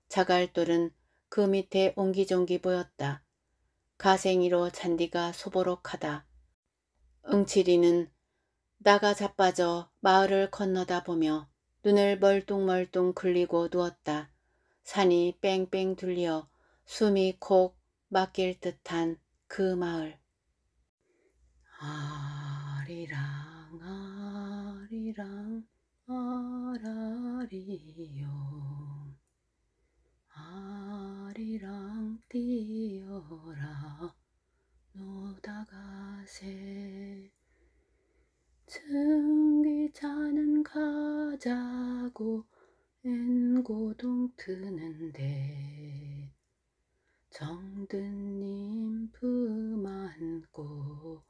자갈돌은 그 밑에 옹기종기 보였다. 가생이로 잔디가 소보록하다. 응치리는 나가 자빠져 마을을 건너다 보며 눈을 멀뚱멀뚱 굴리고 누웠다. 산이 뺑뺑 둘려 숨이 콕 막힐 듯한 그 마을. 아... 아리랑 아라리요 아리랑 뛰어라 노다가세 증기차는 가자고 앵고동 트는데 정든님 품 안고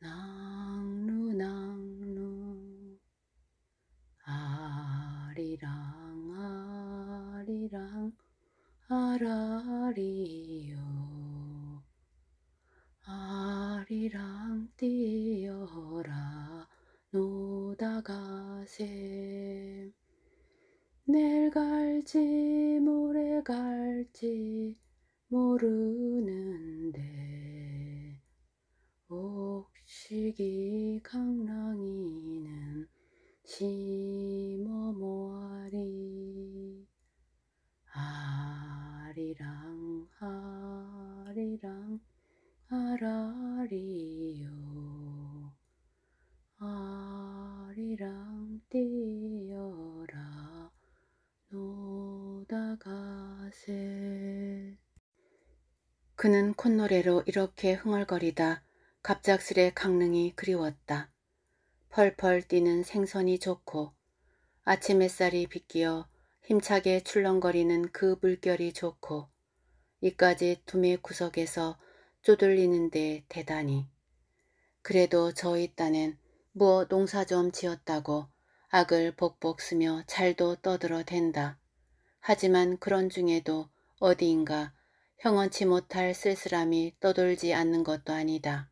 낭루 낭루 아리랑 아리랑 아라리요 아리랑 뛰어라 노다가세 내일 갈지 모레 갈지 모르는데 옥시기 강랑이는 시모모아리 아리랑 아리랑 아라리요 아리랑 뛰어라 노다가세 그는 콧노래로 이렇게 흥얼거리다 갑작스레 강릉이 그리웠다. 펄펄 뛰는 생선이 좋고 아침 햇살이 비기어 힘차게 출렁거리는 그 물결이 좋고 이까지 툼의 구석에서 쪼들리는데 대단히 그래도 저희 딴엔 무어 뭐 농사 좀 지었다고 악을 복복 쓰며 잘도 떠들어 댄다. 하지만 그런 중에도 어디인가 형언치 못할 쓸쓸함이 떠돌지 않는 것도 아니다.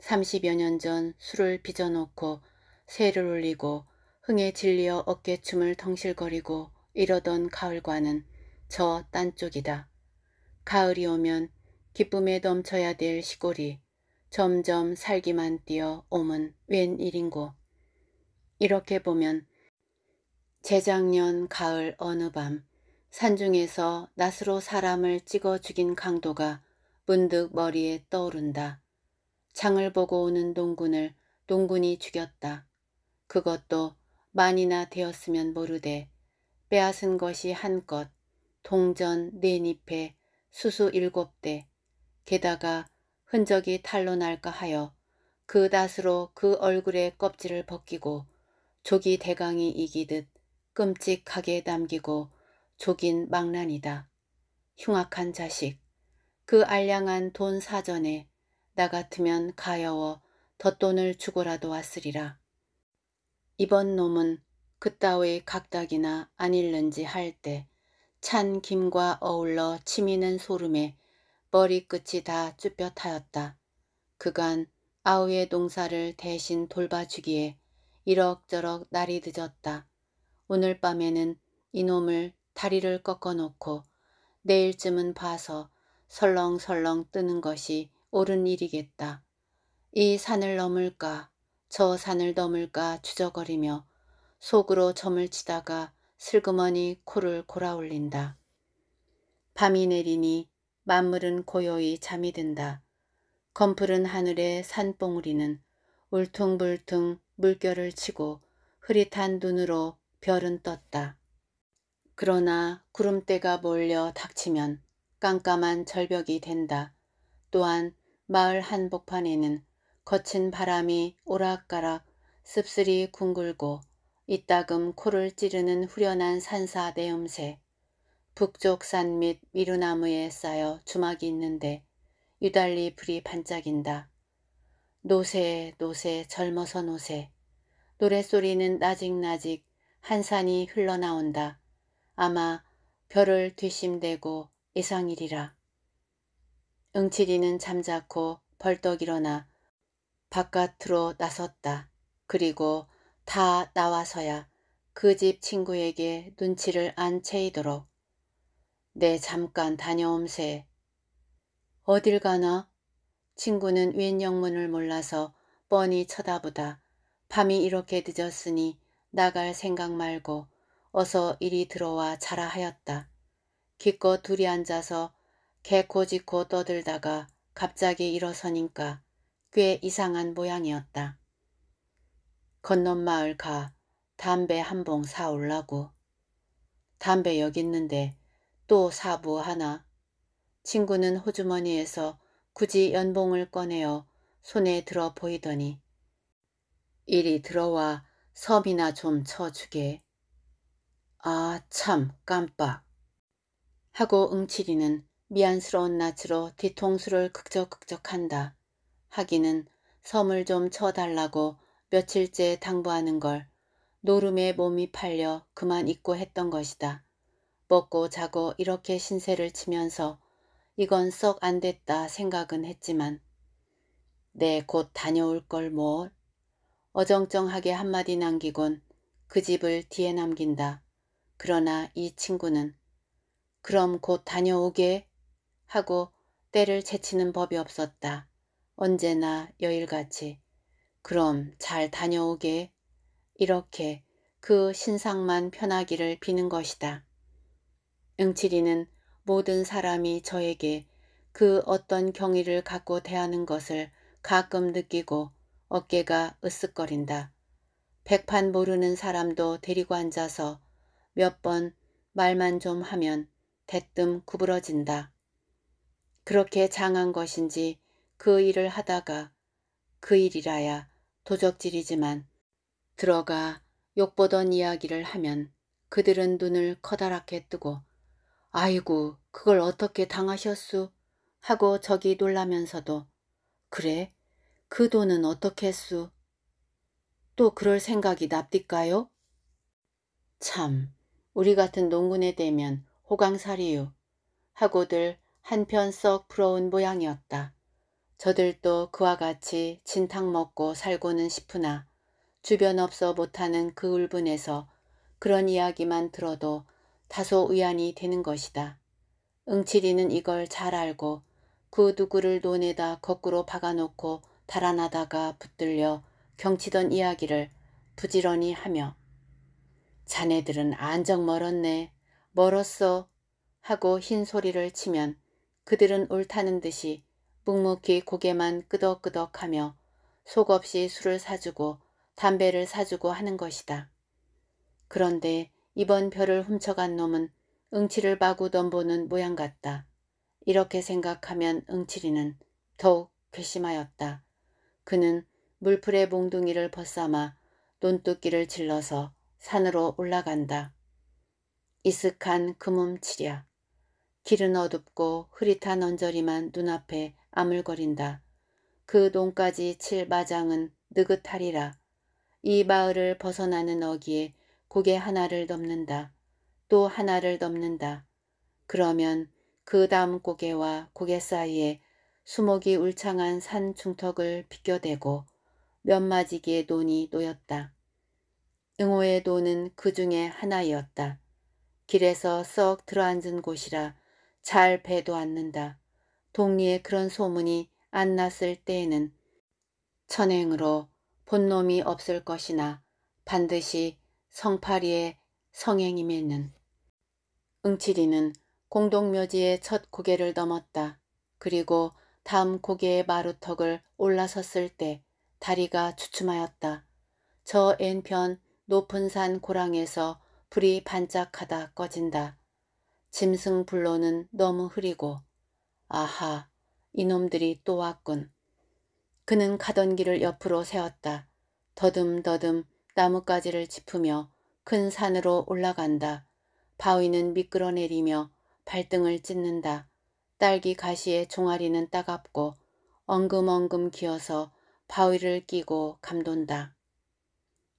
30여 년 전 술을 빚어놓고 새를 올리고 흥에 질리 어깨춤을 어 덩실거리고 이러던 가을과는 저 딴 쪽이다. 가을이 오면 기쁨에 넘쳐야 될 시골이 점점 살기만 뛰어 오은 웬일인고. 이렇게 보면 재작년 가을 어느 밤 산중에서 낫으로 사람을 찍어 죽인 강도가 문득 머리에 떠오른다. 장을 보고 오는 동군을 동군이 죽였다. 그것도 만이나 되었으면 모르되 빼앗은 것이 한껏 동전 네 잎에 수수 일곱 대 게다가 흔적이 탈로 날까 하여 그 닷으로 그 얼굴의 껍질을 벗기고 조기 대강이 이기듯 끔찍하게 남기고 조긴 망난이다. 흉악한 자식 그 알량한 돈 사전에 나 같으면 가여워 덧돈을 주고라도 왔으리라. 이번 놈은 그따위 각닥이나 안 읽는지 할 때 찬 김과 어울러 치미는 소름에 머리끝이 다 쭈뼛하였다. 그간 아우의 농사를 대신 돌봐주기에 이럭저럭 날이 늦었다. 오늘 밤에는 이놈을 다리를 꺾어놓고 내일쯤은 봐서 설렁설렁 뜨는 것이 옳은 일이겠다. 이 산을 넘을까 저 산을 넘을까 주저거리며 속으로 점을 치다가 슬그머니 코를 골아올린다. 밤이 내리니 만물은 고요히 잠이 든다. 검푸른 하늘에 산봉우리는 울퉁불퉁 물결을 치고 흐릿한 눈으로 별은 떴다. 그러나 구름대가 몰려 닥치면 깜깜한 절벽이 된다. 또한 마을 한복판에는 거친 바람이 오락가락 씁쓸히 둥글고 이따금 코를 찌르는 후련한 산사 내음새 북쪽 산 및 미루나무에 쌓여 주막이 있는데 유달리 불이 반짝인다. 노새 노새 젊어서 노새 노랫소리는 나직나직 한산이 흘러나온다. 아마 별을 뒤심대고 이상이리라. 응치리는 잠자코 벌떡 일어나 바깥으로 나섰다. 그리고 다 나와서야 그 집 친구에게 눈치를 안 채이도록 내 잠깐 다녀옴세. 어딜 가나? 친구는 웬 영문을 몰라서 뻔히 쳐다보다 밤이 이렇게 늦었으니 나갈 생각 말고 어서 이리 들어와 자라 하였다. 기껏 둘이 앉아서 개코짓고 떠들다가 갑자기 일어서니까 꽤 이상한 모양이었다. 건넌마을 가 담배 한 봉 사올라고. 담배 여기 있는데 또사뭐 하나. 친구는 호주머니에서 굳이 연봉을 꺼내어 손에 들어 보이더니 이리 들어와 섬이나 좀 쳐주게. 아 참 깜빡. 하고 응치리는 미안스러운 낯으로 뒤통수를 극적극적한다. 하기는 섬을 좀 쳐달라고 며칠째 당부하는 걸 노름에 몸이 팔려 그만 잊고 했던 것이다. 먹고 자고 이렇게 신세를 치면서 이건 썩 안 됐다 생각은 했지만 내곧 네, 다녀올 걸 뭘. 뭐. 어정쩡하게 한마디 남기곤 그 집을 뒤에 남긴다. 그러나 이 친구는 그럼 곧 다녀오게 하고 때를 제치는 법이 없었다. 언제나 여일같이 그럼 잘 다녀오게 이렇게 그 신상만 편하기를 비는 것이다. 응치리는 모든 사람이 저에게 그 어떤 경의를 갖고 대하는 것을 가끔 느끼고 어깨가 으쓱거린다. 백판 모르는 사람도 데리고 앉아서 몇 번 말만 좀 하면 대뜸 구부러진다. 그렇게 장한 것인지 그 일을 하다가 그 일이라야 도적질이지만 들어가 욕보던 이야기를 하면 그들은 눈을 커다랗게 뜨고 아이고 그걸 어떻게 당하셨수 하고 저기 놀라면서도 그래 그 돈은 어떻게 했수 또 그럴 생각이 납디까요? 참 우리 같은 농군에 대면 호강살이요 하고들 한편 썩 부러운 모양이었다. 저들도 그와 같이 진탕 먹고 살고는 싶으나 주변 없어 못하는 그 울분에서 그런 이야기만 들어도 다소 의안이 되는 것이다. 응치리는 이걸 잘 알고 그 누구를 논에다 거꾸로 박아놓고 달아나다가 붙들려 경치던 이야기를 부지런히 하며 자네들은 안정 멀었네 멀었어 하고 흰 소리를 치면 그들은 옳다는 듯이 묵묵히 고개만 끄덕끄덕하며 속없이 술을 사주고 담배를 사주고 하는 것이다. 그런데 이번 별을 훔쳐간 놈은 응치를 바구 넘보는 모양 같다. 이렇게 생각하면 응치리는 더욱 괘씸하였다. 그는 물풀의 몽둥이를 벗삼아 논두끼를 질러서 산으로 올라간다. 이슥한 금음치랴. 길은 어둡고 흐릿한 언저리만 눈앞에 아물거린다. 그 돈까지 칠 마장은 느긋하리라. 이 마을을 벗어나는 어기에 고개 하나를 넘는다. 또 하나를 넘는다. 그러면 그 다음 고개와 고개 사이에 수목이 울창한 산 중턱을 비껴대고 몇 마지기의 논이 놓였다. 응호의 논은 그 중에 하나였다 길에서 썩 들어앉은 곳이라 잘 배도 않는다. 동리에 그런 소문이 안 났을 때에는 천행으로 본놈이 없을 것이나 반드시 성파리의 성행임에는 응치리는 공동묘지의 첫 고개를 넘었다. 그리고 다음 고개의 마루턱을 올라섰을 때 다리가 주춤하였다. 저 앤편 높은 산 고랑에서 불이 반짝하다 꺼진다. 짐승 불로는 너무 흐리고 아하 이놈들이 또 왔군. 그는 가던 길을 옆으로 세웠다. 더듬더듬 나뭇가지를 짚으며 큰 산으로 올라간다. 바위는 미끄러내리며 발등을 찢는다. 딸기 가시의 종아리는 따갑고 엉금엉금 기어서 바위를 끼고 감돈다.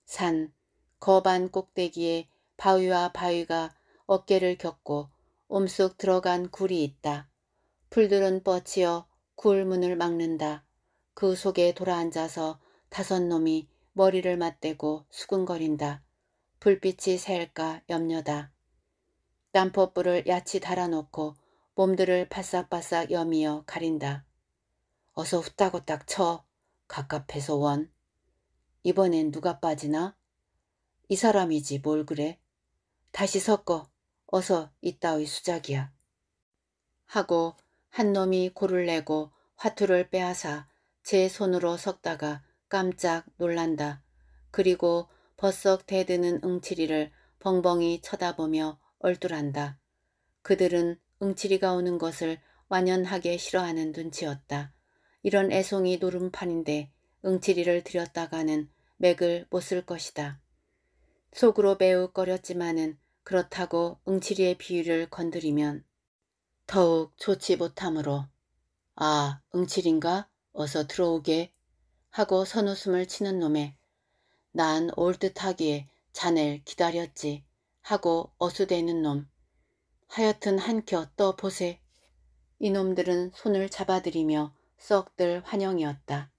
산, 거반 꼭대기에 바위와 바위가 어깨를 겪고 움쑥 들어간 굴이 있다. 풀들은 뻗치어 굴문을 막는다. 그 속에 돌아앉아서 다섯 놈이 머리를 맞대고 수근거린다. 불빛이 새일까 염려다. 땀퍼불을 야치 달아놓고 몸들을 바싹바싹 여미어 가린다. 어서 후딱후딱 쳐. 갑갑해서 원. 이번엔 누가 빠지나? 이 사람이지 뭘 그래? 다시 섞어. 어서 이따위 수작이야. 하고 한 놈이 고를 내고 화투를 빼앗아 제 손으로 섞다가 깜짝 놀란다. 그리고 버석 대드는 응치리를 벙벙이 쳐다보며 얼뚤한다. 그들은 응치리가 오는 것을 완연하게 싫어하는 눈치였다. 이런 애송이 노름판인데 응치리를 들였다가는 맥을 못 쓸 것이다. 속으로 매우 꺼렸지만은 그렇다고 응치리의 비위를 건드리면 더욱 좋지 못하므로 아응치린가 어서 들어오게 하고 선웃음을 치는 놈에 난 올 듯하기에 자넬 기다렸지 하고 어수대는 놈 하여튼 한켜 떠보세 이놈들은 손을 잡아들이며 썩들 환영이었다.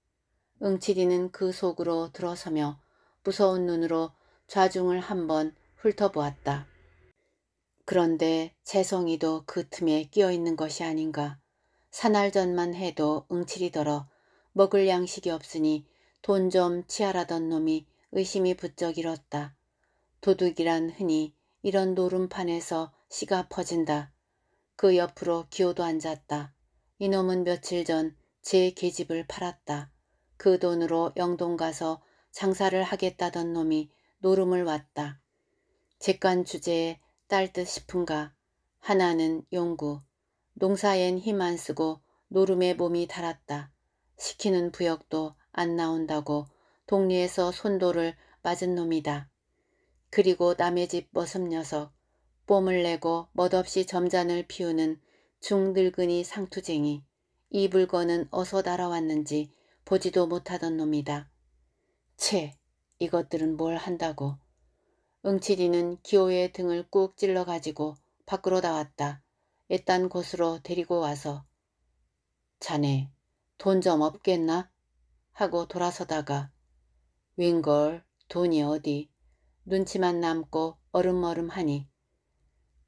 응치리는그 속으로 들어서며 무서운 눈으로 좌중을 한 번 훑어보았다. 그런데 재송이도그 틈에 끼어 있는 것이 아닌가. 사날 전만 해도 응칠이더러 먹을 양식이 없으니 돈 좀 치하라던 놈이 의심이 부쩍 일었다. 도둑이란 흔히 이런 노름판에서 씨가 퍼진다. 그 옆으로 기호도 앉았다. 이놈은 며칠 전 제 계집을 팔았다. 그 돈으로 영동 가서 장사를 하겠다던 놈이 노름을 왔다. 재간 주제에 딸듯 싶은가. 하나는 용구. 농사엔 힘 안 쓰고 노름에 몸이 달았다. 시키는 부역도 안 나온다고 동리에서 손도를 맞은 놈이다. 그리고 남의 집 머슴 녀석. 뽐을 내고 멋없이 점잔을 피우는 중늙은이 상투쟁이. 이 물건은 어서 날아왔는지 보지도 못하던 놈이다. 채, 이것들은 뭘 한다고. 응치이는 기호의 등을 꾹 찔러가지고 밖으로 나왔다. 일단 곳으로 데리고 와서 자네 돈 좀 없겠나? 하고 돌아서다가 웬걸 돈이 어디 눈치만 남고 얼음얼음하니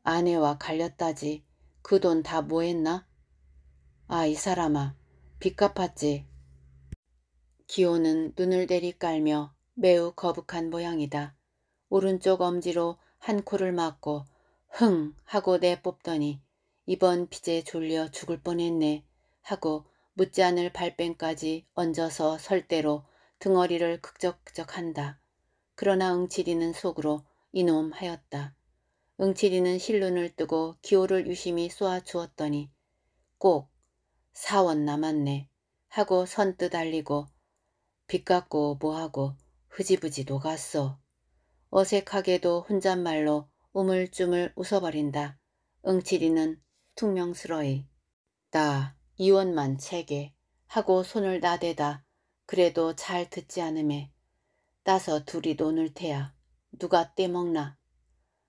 아내와 갈렸다지 그 돈 다 뭐했나? 아 이 사람아 빚 갚았지. 기호는 눈을 내리깔며 매우 거북한 모양이다. 오른쪽 엄지로 한 코를 막고 흥 하고 내뽑더니 이번 빚에 졸려 죽을 뻔했네 하고 묻지 않을 발뺌까지 얹어서 설대로 등어리를 극적극적한다. 그러나 응치리는 속으로 이놈 하였다. 응치리는 실눈을 뜨고 기호를 유심히 쏘아 주었더니 꼭 사원 남았네 하고 선뜻 알리고 빚갖고 뭐하고 흐지부지 녹았어 어색하게도 혼잣말로 우물쭈물 웃어버린다. 응치리는 퉁명스러이 나 이원만 책에 하고 손을 나대다 그래도 잘 듣지 않음에 따서 둘이 노을 테야 누가 떼먹나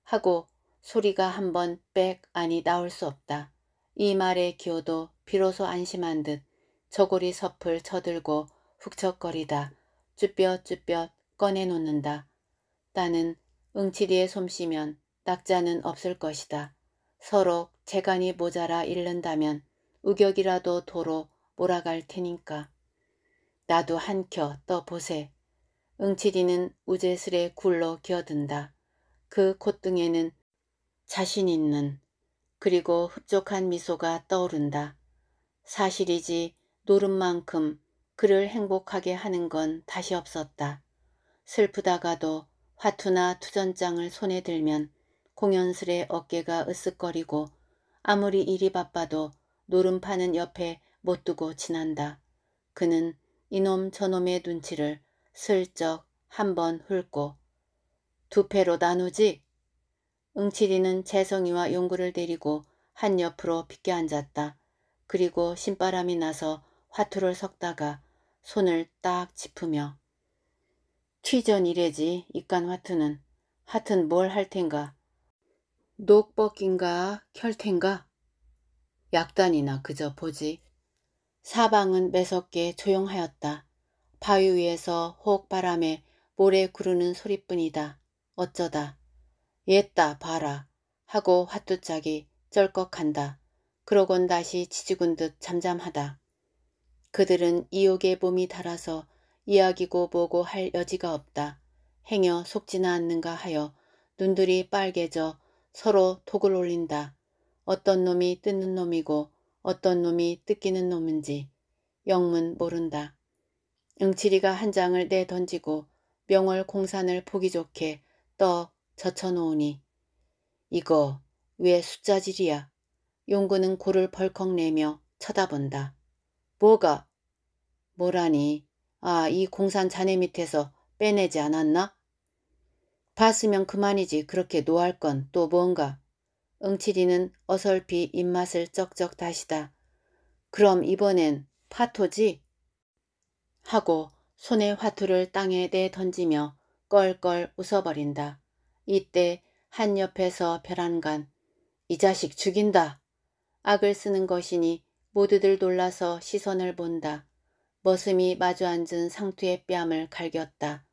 하고 소리가 한 번 빽 아니 나올 수 없다. 이 말에 기어도 비로소 안심한 듯 저고리 섭을 쳐들고 훅적거리다 쭈뼛쭈뼛 꺼내놓는다. 나는 응치리에 솜씨면 낙자는 없을 것이다. 서로 재간이 모자라 잃는다면 우격이라도 도로 몰아갈 테니까. 나도 한켜 떠보세. 응치리는 우제슬에굴러 기어든다. 그 콧등에는 자신 있는 그리고 흡족한 미소가 떠오른다. 사실이지 노름 만큼 그를 행복하게 하는 건 다시 없었다. 슬프다가도 화투나 투전장을 손에 들면 공연스레 어깨가 으쓱거리고 아무리 일이 바빠도 노름파는 옆에 못 두고 지난다. 그는 이놈 저놈의 눈치를 슬쩍 한번 훑고 두 패로 나누지? 응치리는 재성이와 용구를 데리고 한 옆으로 빗겨 앉았다. 그리고 신바람이 나서 화투를 섞다가 손을 딱 짚으며 튀전 이래지 이깐 화트는 하튼 뭘 할 텐가 녹 벗긴가 켤 텐가 약단이나 그저 보지 사방은 매섭게 조용하였다. 바위 위에서 혹 바람에 모래 구르는 소리뿐이다. 어쩌다. 옛다 봐라 하고 화뚜짝이 쩔꺽한다. 그러곤 다시 지지군 듯 잠잠하다. 그들은 이옥의 몸이 달아서 이야기고 보고 할 여지가 없다. 행여 속지나 않는가 하여 눈들이 빨개져 서로 톡을 올린다. 어떤 놈이 뜯는 놈이고 어떤 놈이 뜯기는 놈인지 영문 모른다. 응치리가 한 장을 내던지고 명월 공산을 보기 좋게 떠 젖혀놓으니 이거 왜 숫자질이야. 용구는 고를 벌컥 내며 쳐다본다. 뭐가? 뭐라니 아, 이 공산 자네 밑에서 빼내지 않았나? 봤으면 그만이지 그렇게 노할 건 또 뭔가. 응치리는 어설피 입맛을 쩍쩍 다시다. 그럼 이번엔 파토지? 하고 손에 화투를 땅에 내 던지며 껄껄 웃어버린다. 이때 한 옆에서 벼란간 이 자식 죽인다. 악을 쓰는 것이니 모두들 놀라서 시선을 본다. 머슴이 마주 앉은 상투의 뺨을 갈겼다.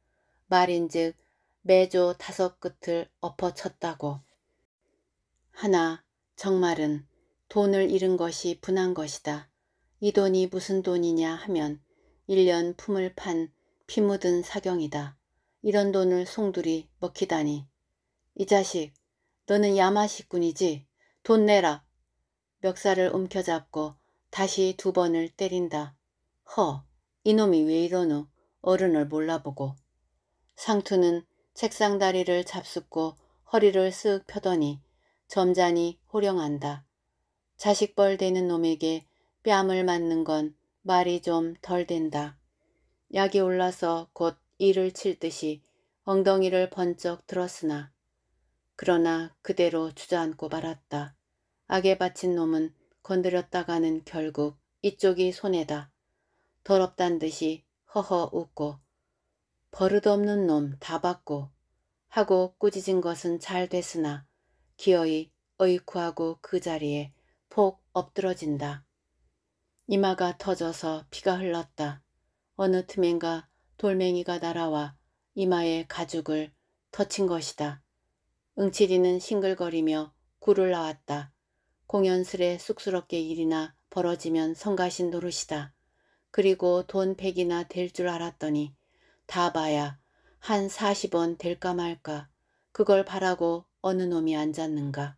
말인즉 매조 다섯 끝을 엎어쳤다고. 하나, 정말은 돈을 잃은 것이 분한 것이다. 이 돈이 무슨 돈이냐 하면 일년 품을 판 피 묻은 사경이다. 이런 돈을 송두리 먹히다니. 이 자식, 너는 야마식군이지? 돈 내라. 멱살을 움켜잡고 다시 두 번을 때린다. 허, 이놈이 왜 이러노? 어른을 몰라보고. 상투는 책상 다리를 잡숫고 허리를 쓱 펴더니 점잖이 호령한다. 자식벌 되는 놈에게 뺨을 맞는 건 말이 좀 덜 된다. 약이 올라서 곧 일을 칠 듯이 엉덩이를 번쩍 들었으나 그러나 그대로 주저앉고 말았다. 악에 바친 놈은 건드렸다가는 결국 이쪽이 손해다. 더럽단 듯이 허허 웃고 버릇없는 놈다 받고 하고 꾸짖은 것은 잘 됐으나 기어이 어이쿠하고 그 자리에 폭 엎드러진다. 이마가 터져서 피가 흘렀다. 어느 틈엔가 돌멩이가 날아와 이마의 가죽을 터친 것이다. 응치리는 싱글거리며 굴을 나왔다. 공연스레 쑥스럽게 일이나 벌어지면 성가신 노릇이다. 그리고 돈백이나 될 줄 알았더니 다 봐야 한 40원 될까 말까 그걸 바라고 어느 놈이 앉았는가.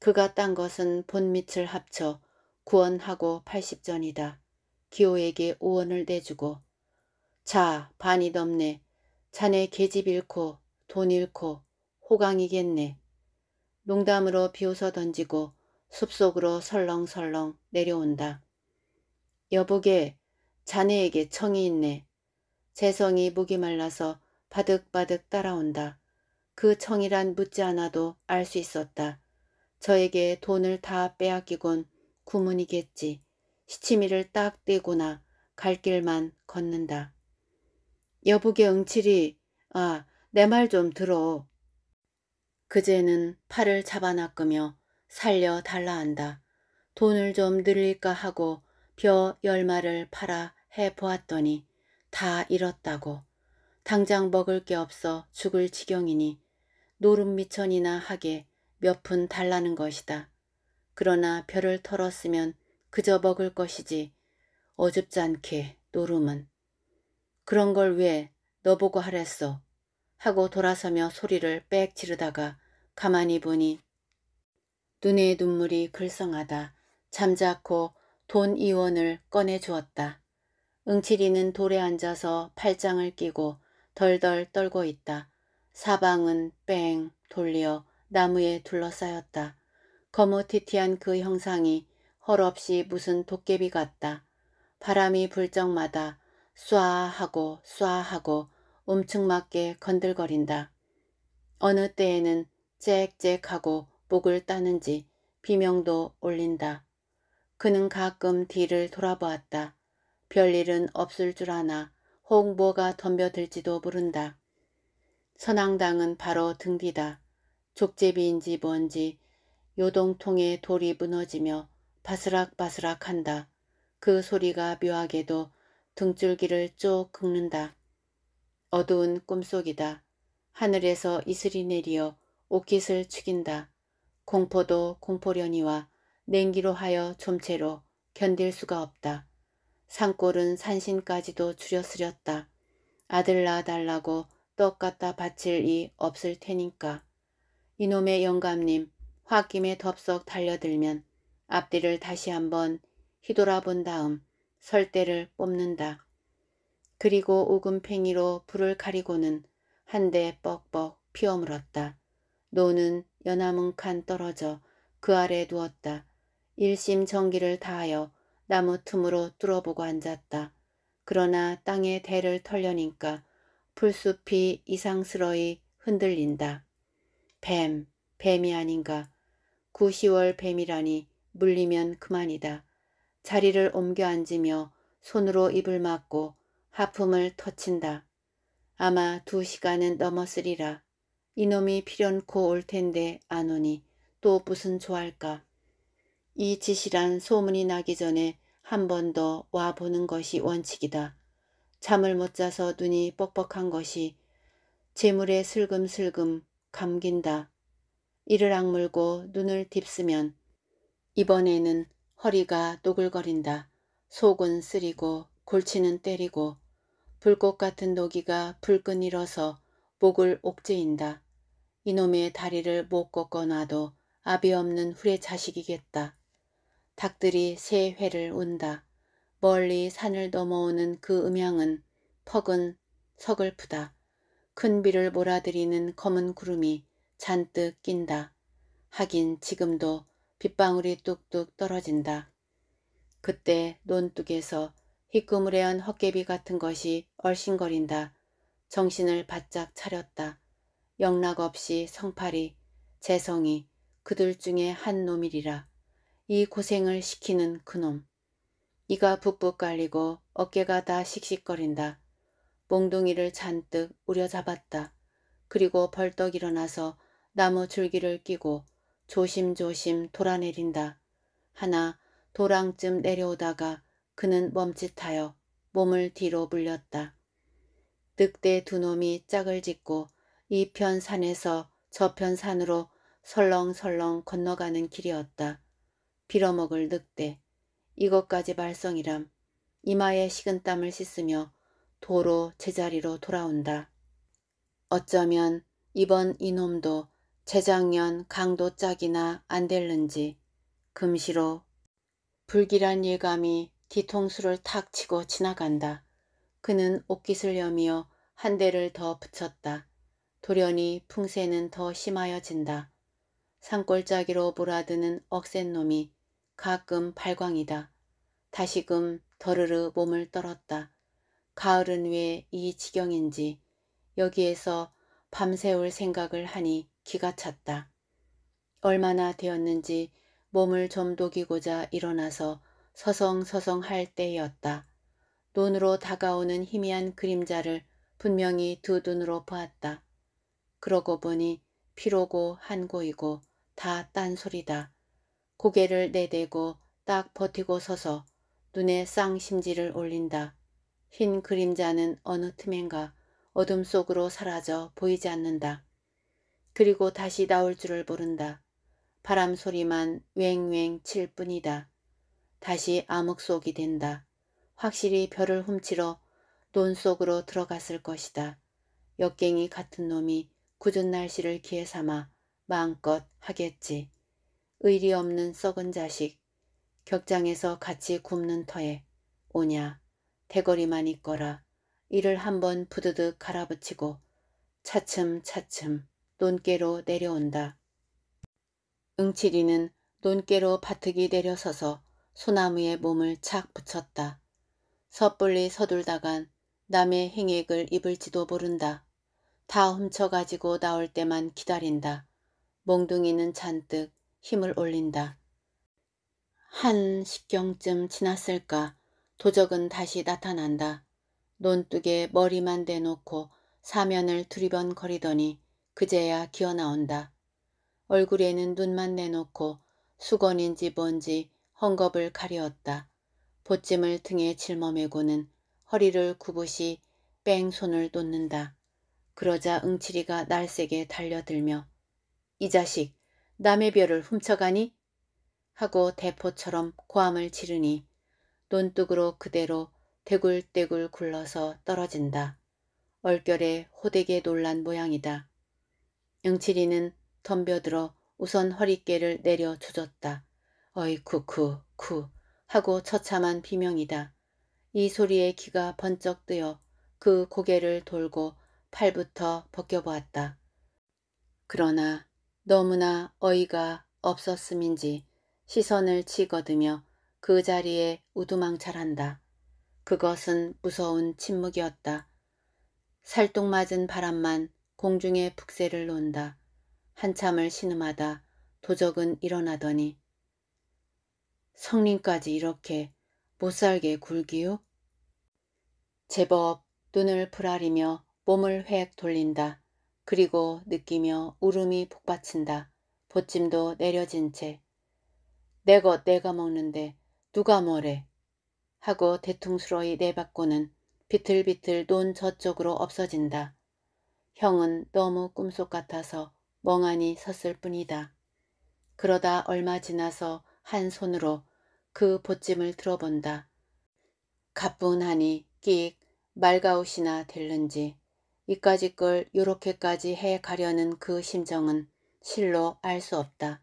그가 딴 것은 본 밑을 합쳐 구원하고 80전이다. 기호에게 5원을 내주고 자 반이 넘네. 자네 계집 잃고 돈 잃고 호강이겠네. 농담으로 비웃어 던지고 숲속으로 설렁설렁 내려온다. 여보게 자네에게 청이 있네. 재성이 목이 말라서 바득바득 따라온다. 그 청이란 묻지 않아도 알 수 있었다. 저에게 돈을 다 빼앗기곤 구문이겠지. 시치미를 딱떼고나갈 길만 걷는다. 여보게 응칠이 아 내 말 좀 들어. 그제는 팔을 잡아낚으며 살려 달라 한다. 돈을 좀 늘릴까 하고 벼 열마를 팔아 해 보았더니 다 잃었다고 당장 먹을 게 없어 죽을 지경이니 노름 미천이나 하게 몇 푼 달라는 것이다. 그러나 벼를 털었으면 그저 먹을 것이지 어줍지 않게 노름은 그런 걸 왜 너보고 하랬어 하고 돌아서며 소리를 빽 지르다가 가만히 보니 눈에 눈물이 글썽하다 잠자코 돈이원을 꺼내 주었다. 응칠이는 돌에 앉아서 팔짱을 끼고 덜덜 떨고 있다. 사방은 뺑 돌려 나무에 둘러싸였다. 거무티티한그 형상이 헐없이 무슨 도깨비 같다. 바람이 불 적마다 쏴 하고 쏴 하고 움층맞게 건들거린다. 어느 때에는 짹짹하고 목을 따는지 비명도 올린다 그는 가끔 뒤를 돌아보았다. 별일은 없을 줄 아나 홍보가 덤벼들지도 모른다. 선앙당은 바로 등뒤다. 족제비인지 뭔지 요동통에 돌이 무너지며 바스락바스락한다. 그 소리가 묘하게도 등줄기를 쭉 긁는다. 어두운 꿈속이다. 하늘에서 이슬이 내리어 옷깃을 축인다. 공포도 공포련이와 냉기로 하여 좀체로 견딜 수가 없다. 산골은 산신까지도 줄여쓰렸다. 아들 낳아달라고 떡 갖다 바칠 이 없을 테니까. 이놈의 영감님 홧김에 덥석 달려들면 앞뒤를 다시 한번 휘돌아본 다음 설대를 뽑는다. 그리고 우금팽이로 불을 가리고는 한대 뻑뻑 피어물었다. 노는 연나문 칸 떨어져 그 아래 누웠다. 일심 정기를 다하여 나무 틈으로 뚫어보고 앉았다. 그러나 땅에 대를 털려니까 풀숲이 이상스러이 흔들린다. 뱀, 뱀이 아닌가. 9시월 뱀이라니 물리면 그만이다. 자리를 옮겨 앉으며 손으로 입을 막고 하품을 터친다. 아마 두 시간은 넘었으리라. 이놈이 필연코 올 텐데 안 오니 또 무슨 조아할까 이지시란 소문이 나기 전에 한 번 더 와보는 것이 원칙이다. 잠을 못 자서 눈이 뻑뻑한 것이 재물에 슬금슬금 감긴다. 이를 악물고 눈을 딥쓰면 이번에는 허리가 노글거린다. 속은 쓰리고 골치는 때리고 불꽃 같은 노기가 불끈 일어서 목을 옥죄인다. 이놈의 다리를 못 꺾어놔도 아비 없는 후레 자식이겠다. 닭들이 새 회를 운다. 멀리 산을 넘어오는 그 음향은 퍽은 서글프다. 큰 비를 몰아들이는 검은 구름이 잔뜩 낀다. 하긴 지금도 빗방울이 뚝뚝 떨어진다. 그때 논뚝에서 희끄무레한 헛개비 같은 것이 얼씬거린다. 정신을 바짝 차렸다. 영락 없이 성팔이, 재성이 그들 중에 한 놈이리라. 이 고생을 시키는 그놈. 이가 북북 깔리고 어깨가 다 씩씩거린다. 몽둥이를 잔뜩 우려잡았다. 그리고 벌떡 일어나서 나무 줄기를 끼고 조심조심 돌아내린다. 하나 도랑쯤 내려오다가 그는 멈칫하여 몸을 뒤로 물렸다. 늑대 두 놈이 짝을 짓고 이 편 산에서 저 편 산으로 설렁설렁 건너가는 길이었다. 빌어먹을 늑대 이것까지 발성이람 이마에 식은 땀을 씻으며 도로 제자리로 돌아온다. 어쩌면 이번 이놈도 재작년 강도 짝이나 안 될는지 금시로 불길한 예감이 뒤통수를 탁 치고 지나간다. 그는 옷깃을 여미어 한 대를 더 붙였다. 돌연히 풍세는 더 심하여진다. 산골짜기로 몰아드는 억센 놈이 가끔 발광이다. 다시금 더르르 몸을 떨었다. 가을은 왜 이 지경인지 여기에서 밤새울 생각을 하니 기가 찼다. 얼마나 되었는지 몸을 좀 녹이고자 일어나서 서성서성 할 때였다. 논으로 다가오는 희미한 그림자를 분명히 두 눈으로 보았다. 그러고 보니 피로고 한고이고 다 딴소리다. 고개를 내대고 딱 버티고 서서 눈에 쌍심지를 올린다. 흰 그림자는 어느 틈엔가 어둠 속으로 사라져 보이지 않는다. 그리고 다시 나올 줄을 모른다. 바람 소리만 웽웽 칠 뿐이다. 다시 암흑 속이 된다. 확실히 별을 훔치러 논 속으로 들어갔을 것이다. 역갱이 같은 놈이 굳은 날씨를 기회 삼아 마음껏 하겠지. 의리 없는 썩은 자식, 격장에서 같이 굽는 터에 오냐 대거리만 있거라 이를 한번 부드득 갈아붙이고 차츰 차츰 논깨로 내려온다. 응치리는 논깨로 바트이 내려서서 소나무에 몸을 착 붙였다. 섣불리 서둘다간 남의 행액을 입을지도 모른다. 다 훔쳐가지고 나올 때만 기다린다. 몽둥이는 잔뜩 힘을 올린다. 한 식경쯤 지났을까 도적은 다시 나타난다. 논뚝에 머리만 대놓고 사면을 두리번거리더니 그제야 기어나온다. 얼굴에는 눈만 내놓고 수건인지 뭔지 헝겊을 가려었다. 보찜을 등에 짊어매고는 허리를 구부시뺑 손을 놓는다. 그러자 응치리가 날색에 달려들며 이 자식 남의 별을 훔쳐가니 하고 대포처럼 고함을 지르니 논둑으로 그대로 대굴대굴 굴러서 떨어진다. 얼결에 호되게 놀란 모양이다. 영칠이는 덤벼들어 우선 허리깨를 내려 주졌다. 어이쿠쿠 쿠 하고 처참한 비명이다. 이 소리에 귀가 번쩍 뜨여 그 고개를 돌고 팔부터 벗겨보았다. 그러나 너무나 어이가 없었음인지 시선을 치거드며 그 자리에 우두망찰한다. 그것은 무서운 침묵이었다. 살똥맞은 바람만 공중에 북새를 논다. 한참을 신음하다 도적은 일어나더니 성님까지 이렇게 못살게 굴기요? 제법 눈을 불아리며 몸을 획 돌린다. 그리고 느끼며 울음이 폭받친다. 보침도 내려진 채내 것 내가 먹는데 누가 뭐래 하고 대퉁스러이 내받고는 비틀비틀 논 저쪽으로 없어진다. 형은 너무 꿈속 같아서 멍하니 섰을 뿐이다. 그러다 얼마 지나서 한 손으로 그 보찜을 들어본다. 가뿐하니 끼익 말가웃이나 들는지 이까지 걸 요렇게까지 해 가려는 그 심정은 실로 알 수 없다.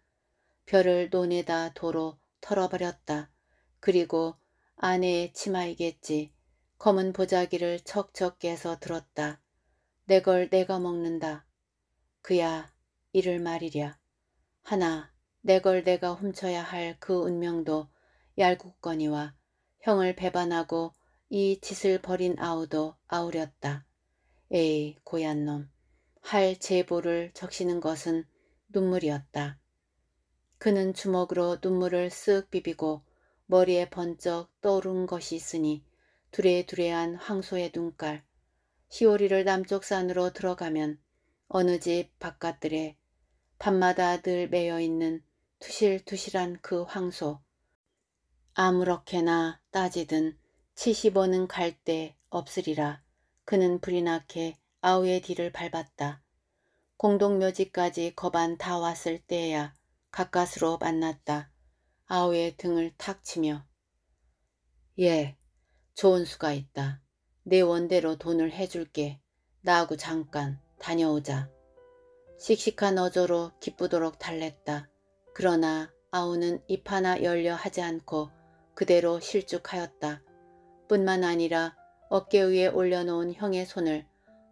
별을 논에다 도로 털어버렸다. 그리고 아내의 치마이겠지. 검은 보자기를 척척 깨서 들었다. 내 걸 내가 먹는다. 그야 이를 말이랴. 하나 내 걸 내가 훔쳐야 할 그 운명도 얄궂거니와 형을 배반하고 이 짓을 벌인 아우도 아우렸다. 에이 고얀 놈. 할 제보를 적시는 것은 눈물이었다. 그는 주먹으로 눈물을 쓱 비비고 머리에 번쩍 떠오른 것이 있으니 두레두레한 황소의 눈깔. 시오리를 남쪽 산으로 들어가면 어느 집 바깥들에 밤마다 늘 매여 있는 투실투실한 그 황소. 아무렇게나 따지든 70원은 갈 데 없으리라. 그는 불이 나게 아우의 뒤를 밟았다. 공동묘지까지 거반 다 왔을 때에야 가까스로 만났다. 아우의 등을 탁 치며 예, 좋은 수가 있다. 내 원대로 돈을 해줄게. 나하고 잠깐 다녀오자. 씩씩한 어조로 기쁘도록 달랬다. 그러나 아우는 입 하나 열려 하지 않고 그대로 실죽하였다 뿐만 아니라 어깨 위에 올려놓은 형의 손을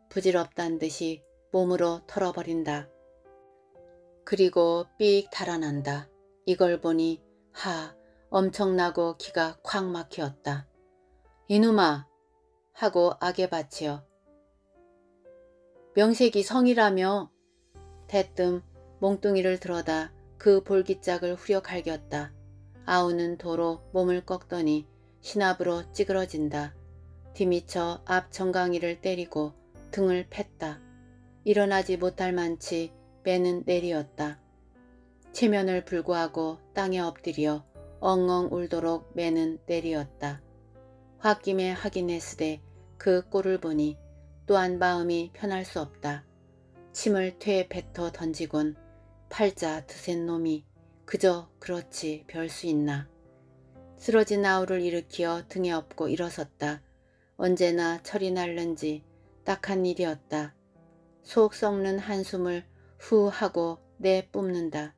부질없단 듯이 몸으로 털어버린다. 그리고 삑 달아난다. 이걸 보니 하 엄청나고 기가 콱막혔다 이놈아 하고 악에 바치어 명색이 성이라며 대뜸 몽둥이를 들어다 그 볼기짝을 후려 갈겼다. 아우는 도로 몸을 꺾더니 시나브로 찌그러진다. 뒤미쳐 앞 정강이를 때리고 등을 팼다. 일어나지 못할 만치 배는 내리었다. 체면을 불구하고 땅에 엎드려 엉엉 울도록 매는 내리었다. 홧김에 확인했으되 그 꼴을 보니 또한 마음이 편할 수 없다. 침을 퇴에 뱉어 던지곤 팔자 드센 놈이 그저 그렇지 별 수 있나. 쓰러진 아우를 일으키어 등에 업고 일어섰다. 언제나 철이 날는지 딱한 일이었다. 속 썩는 한숨을 후 하고 내뿜는다.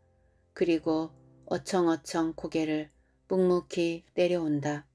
그리고 어청어청 고개를 묵묵히 내려온다.